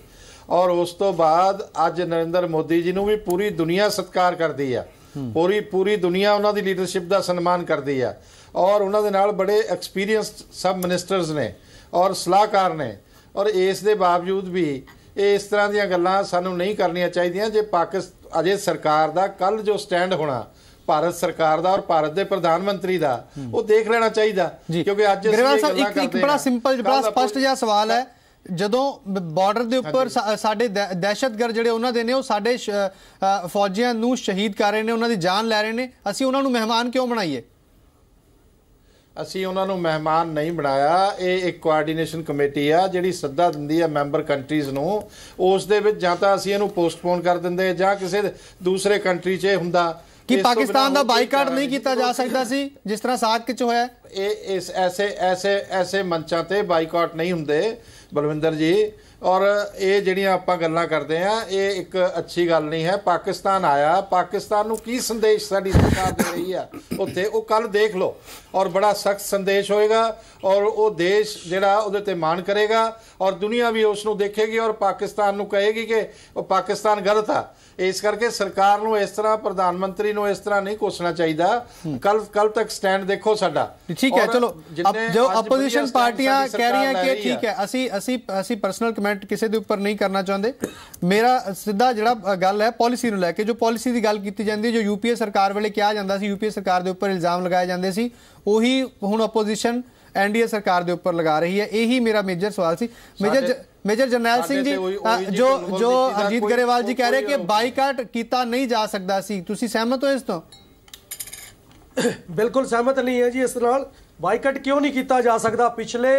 ਔਰ ਉਸ ਤੋਂ ਬਾਅਦ ਅੱਜ ਨਰਿੰਦਰ ਮੋਦੀ ਜੀ ਨੂੰ ਵੀ ਪੂਰੀ ਦੁਨੀਆ ਸਤਿਕਾਰ ਕਰਦੀ ਆ ਪੂਰੀ ਪੂਰੀ ਦੁਨੀਆ ਉਹਨਾਂ ਦੀ ਲੀਡਰਸ਼ਿਪ ਦਾ ਸਨਮਾਨ ਕਰਦੀ ਆ ਔਰ ਉਹਨਾਂ ਦੇ ਨਾਲ ਬੜੇ ਐਕਸਪੀਰੀਅੰਸਡ ਸਬ ਮਿਨਿਸਟਰਸ ਨੇ ਔਰ ਸਲਾਹਕਾਰ ਨੇ ਔਰ ਇਸ ਦੇ ਬਾਵਜੂਦ ਵੀ ਇਹ ਇਸ ਤਰ੍ਹਾਂ ਦੀਆਂ ਗੱਲਾਂ ਸਾਨੂੰ ਨਹੀਂ ਕਰਨੀਆਂ ਚਾਹੀਦੀਆਂ ਜੇ ਪਾਕਿਸਤਾਨ ਅਜੇ ਸਰਕਾਰ ਦਾ ਕੱਲ ਜੋ ਸਟੈਂਡ ਹੋਣਾ ਭਾਰਤ ਸਰਕਾਰ ਦਾ ਔਰ ਭਾਰਤ ਦੇ ਪ੍ਰਧਾਨ ਮੰਤਰੀ ਦਾ ਉਹ ਦੇਖ ਲੈਣਾ ਚਾਹੀਦਾ ਕਿਉਂਕਿ ਅੱਜ ਗੱਲਾਂ ਸਾਹਿਬ ਇੱਕ ਇੱਕ ਬੜਾ ਸਿੰਪਲ ਬੜਾ ਸਪਸ਼ਟ ਜਿਹਾ ਸਵਾਲ ਹੈ ਜਦੋਂ ਬਾਰਡਰ ਦੇ ਉੱਪਰ ਸਾਡੇ ਦਹਿਸ਼ਤਗਰ ਜਿਹੜੇ ਉਹਨਾਂ ਦੇ ਨੇ ਉਹ ਸਾਡੇ ਫੌਜੀਆਂ ਨੂੰ ਸ਼ਹੀਦ ਕਰ ਰਹੇ ਨੇ ਉਹਨਾਂ ਦੀ ਜਾਨ ਲੈ ਰਹੇ ਨੇ ਅਸੀਂ ਉਹਨਾਂ ਨੂੰ ਮਹਿਮਾਨ ਕਿਉਂ ਬਣਾਈਏ ਅਸੀਂ ਉਹਨਾਂ ਨੂੰ ਮਹਿਮਾਨ ਨਹੀਂ ਬਣਾਇਆ ਇਹ ਇੱਕ ਕੋਆਰਡੀਨੇਸ਼ਨ ਕਮੇਟੀ ਆ ਜਿਹੜੀ ਸੱਦਾ ਦਿੰਦੀ ਆ ਮੈਂਬਰ ਕੰਟਰੀਜ਼ ਨੂੰ ਉਸ ਦੇ ਵਿੱਚ ਜਾਂ ਤਾਂ ਅਸੀਂ ਇਹਨੂੰ ਪੋਸਟਪੋਨ ਕਰ ਦਿੰਦੇ ਜਾਂ ਕਿਸੇ ਦੂਸਰੇ ਕੰਟਰੀ 'ਚ ਇਹ ਹੁੰਦਾ ਕਿ ਪਾਕਿਸਤਾਨ ਦਾ ਬਾਈਕਾਟ ਨਹੀਂ ਕੀਤਾ ਜਾ ਸਕਦਾ ਸੀ ਜਿਸ ਤਰ੍ਹਾਂ ਸਾਥ ਕਿਚ ਹੋਇਆ ਇਹ ਇਸ ਐਸੇ ਐਸੇ ਐਸੇ ਮੰਚਾਂ ਤੇ ਬਾਈਕਾਟ ਨਹੀਂ ਹੁੰਦੇ ਬਲਵਿੰਦਰ ਜੀ ਔਰ ਇਹ ਜਿਹੜੀਆਂ ਆਪਾਂ ਗੱਲਾਂ ਕਰਦੇ ਆ ਇਹ ਇੱਕ ਅੱਛੀ ਗੱਲ ਨਹੀਂ ਹੈ ਪਾਕਿਸਤਾਨ ਆਇਆ ਪਾਕਿਸਤਾਨ ਨੂੰ ਕੀ ਸੰਦੇਸ਼ ਸਾਡੀ ਸਰਕਾਰ ਦੇ ਰਹੀ ਆ ਉੱਥੇ ਉਹ ਕੱਲ ਦੇਖ ਲਓ ਔਰ ਬੜਾ ਸਖਤ ਸੰਦੇਸ਼ ਹੋਏਗਾ ਔਰ ਉਹ ਦੇਸ਼ ਜਿਹੜਾ ਉਹਦੇ ਤੇ ਮਾਣ ਕਰੇਗਾ ਔਰ ਦੁਨੀਆ ਵੀ ਉਸ ਨੂੰ ਦੇਖੇਗੀ ਔਰ ਪਾਕਿਸਤਾਨ ਨੂੰ ਕਹੇਗੀ ਕਿ ਉਹ ਪਾਕਿਸਤਾਨ ਗਲਤ ਆ ਇਸ ਕਰਕੇ ਸਰਕਾਰ ਨੂੰ ਇਸ ਤਰ੍ਹਾਂ ਪ੍ਰਧਾਨ ਮੰਤਰੀ ਨੂੰ ਇਸ ਤਰ੍ਹਾਂ ਨਹੀਂ ਕੋਸਣਾ ਚਾਹੀਦਾ ਕੱਲ ਕੱਲ ਤੱਕ ਸਟੈਂਡ ਦੇਖੋ ਸਾਡਾ ਠੀਕ ਹੈ ਚਲੋ ਜੋ ਆਪੋਜੀਸ਼ਨ ਪਾਰਟੀਆਂ ਕਹਿ ਰਹੀਆਂ ਕਿ ਠੀਕ ਹੈ ਅਸੀਂ ਅਸੀਂ ਅਸੀਂ ਪਰਸਨਲ ਕਮੈਂਟ ਕਿਸੇ ਦੇ ਉੱਪਰ ਨਹੀਂ ਕਰਨਾ ਚਾਹੁੰਦੇ ਮੇਰਾ ਸਿੱਧਾ ਜਿਹੜਾ ਗੱਲ ਹੈ ਪਾਲਿਸੀ ਨੂੰ ਲੈ ਕੇ ਜੋ ਪਾਲਿਸੀ ਦੀ ਗੱਲ ਕੀਤੀ ਜਾਂਦੀ ਹੈ ਜੋ ਯੂਪੀਏ ਸਰਕਾਰ ਵੇਲੇ ਕਿਹਾ ਜਾਂਦਾ ਸੀ ਯੂਪੀਏ ਸਰਕਾਰ ਦੇ ਉੱਪਰ ਇਲਜ਼ਾਮ ਲਗਾਏ ਜਾਂਦੇ ਸੀ ਉਹੀ ਹੁਣ ਆਪੋਜੀਸ਼ਨ ਐਨਡੀਏ ਸਰਕਾਰ ਦੇ ਉੱਪਰ ਲਗਾ ਰਹੀ ਹੈ ਇਹੀ ਮੇਰਾ ਮੇਜਰ ਸਵਾਲ ਸੀ ਮੇਜਰ ਮੇਜਰ ਜਰਨੈਲ ਸਿੰਘ ਜੀ ਜੋ ਜੋ ਅਜੀਤ ਗਰੇਵਾਲ ਜੀ ਕਹਿ ਰਹੇ ਕਿ ਬਾਈਕਾਟ ਕੀਤਾ ਨਹੀਂ ਜਾ ਸਕਦਾ ਸੀ ਤੁਸੀਂ ਸਹਿਮਤ ਹੋ ਇਸ ਤੋਂ ਬਿਲਕੁਲ ਸਹਿਮਤ ਨਹੀਂ ਹੈ ਜੀ ਇਸ ਨਾਲ ਬਾਈਕਾਟ ਕਿਉਂ ਨਹੀਂ ਕੀਤਾ ਜਾ ਸਕਦਾ ਪਿਛਲੇ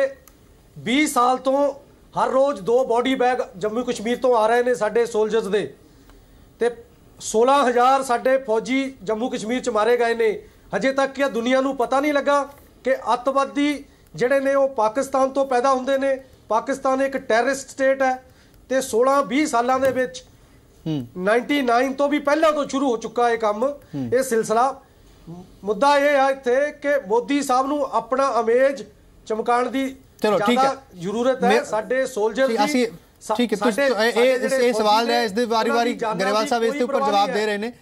20 ਸਾਲ ਤੋਂ ਹਰ ਰੋਜ਼ ਦੋ ਬੋਡੀ ਬੈਗ ਜੰਮੂ ਕਸ਼ਮੀਰ ਤੋਂ ਆ ਰਹੇ ਨੇ ਸਾਡੇ ਸੋਲਜਰਸ ਦੇ ਤੇ 16000 ਸਾਡੇ ਫੌਜੀ ਜੰਮੂ ਕਸ਼ਮੀਰ ਚ ਮਾਰੇ ਗਏ ਨੇ ਹਜੇ ਤੱਕ ਕਿ ਦੁਨੀਆ ਨੂੰ ਪਤਾ ਨਹੀਂ ਲੱਗਾ ਕਿ ਅੱਤਵਾਦੀ ਜਿਹੜੇ ਨੇ ਉਹ ਪਾਕਿਸਤਾਨ ਤੋਂ ਪੈਦਾ ਹੁੰਦੇ ਨੇ ਪਾਕਿਸਤਾਨ ਇੱਕ ਟੈਰਰਿਸਟ ਸਟੇਟ ਹੈ ਤੇ 16 20 ਸਾਲਾਂ ਦੇ ਵਿੱਚ 99 ਤੋਂ ਵੀ ਪਹਿਲਾਂ ਤੋਂ ਸ਼ੁਰੂ ਹੋ ਚੁੱਕਾ ਇਹ ਕੰਮ ਇਹ ਸਿਲਸਿਲਾ ਮੁੱਦਾ ਇਹ ਹੈ ਇੱਥੇ ਕਿ ਮੋਦੀ ਸਾਹਿਬ ਨੂੰ ਆਪਣਾ ਅਮੇਜ ਚਮਕਾਉਣ ਦੀ ਚਲੋ ਠੀਕ ਹੈ ਜ਼ਰੂਰਤ ਹੈ ਸਾਡੇ ਸੋਲਜਰ ਦੀ ਅਸੀਂ ਠੀਕ ਹੈ ਇਹ ਇਹ ਸਵਾਲ ਹੈ ਇਸ ਦੇ ਵਾਰੀ-ਵਾਰੀ ਗਰੇਵਾਲ ਸਾਹਿਬ ਇਸ ਦੇ ਉੱਪਰ ਜਵਾਬ ਦੇ ਰਹੇ ਨੇ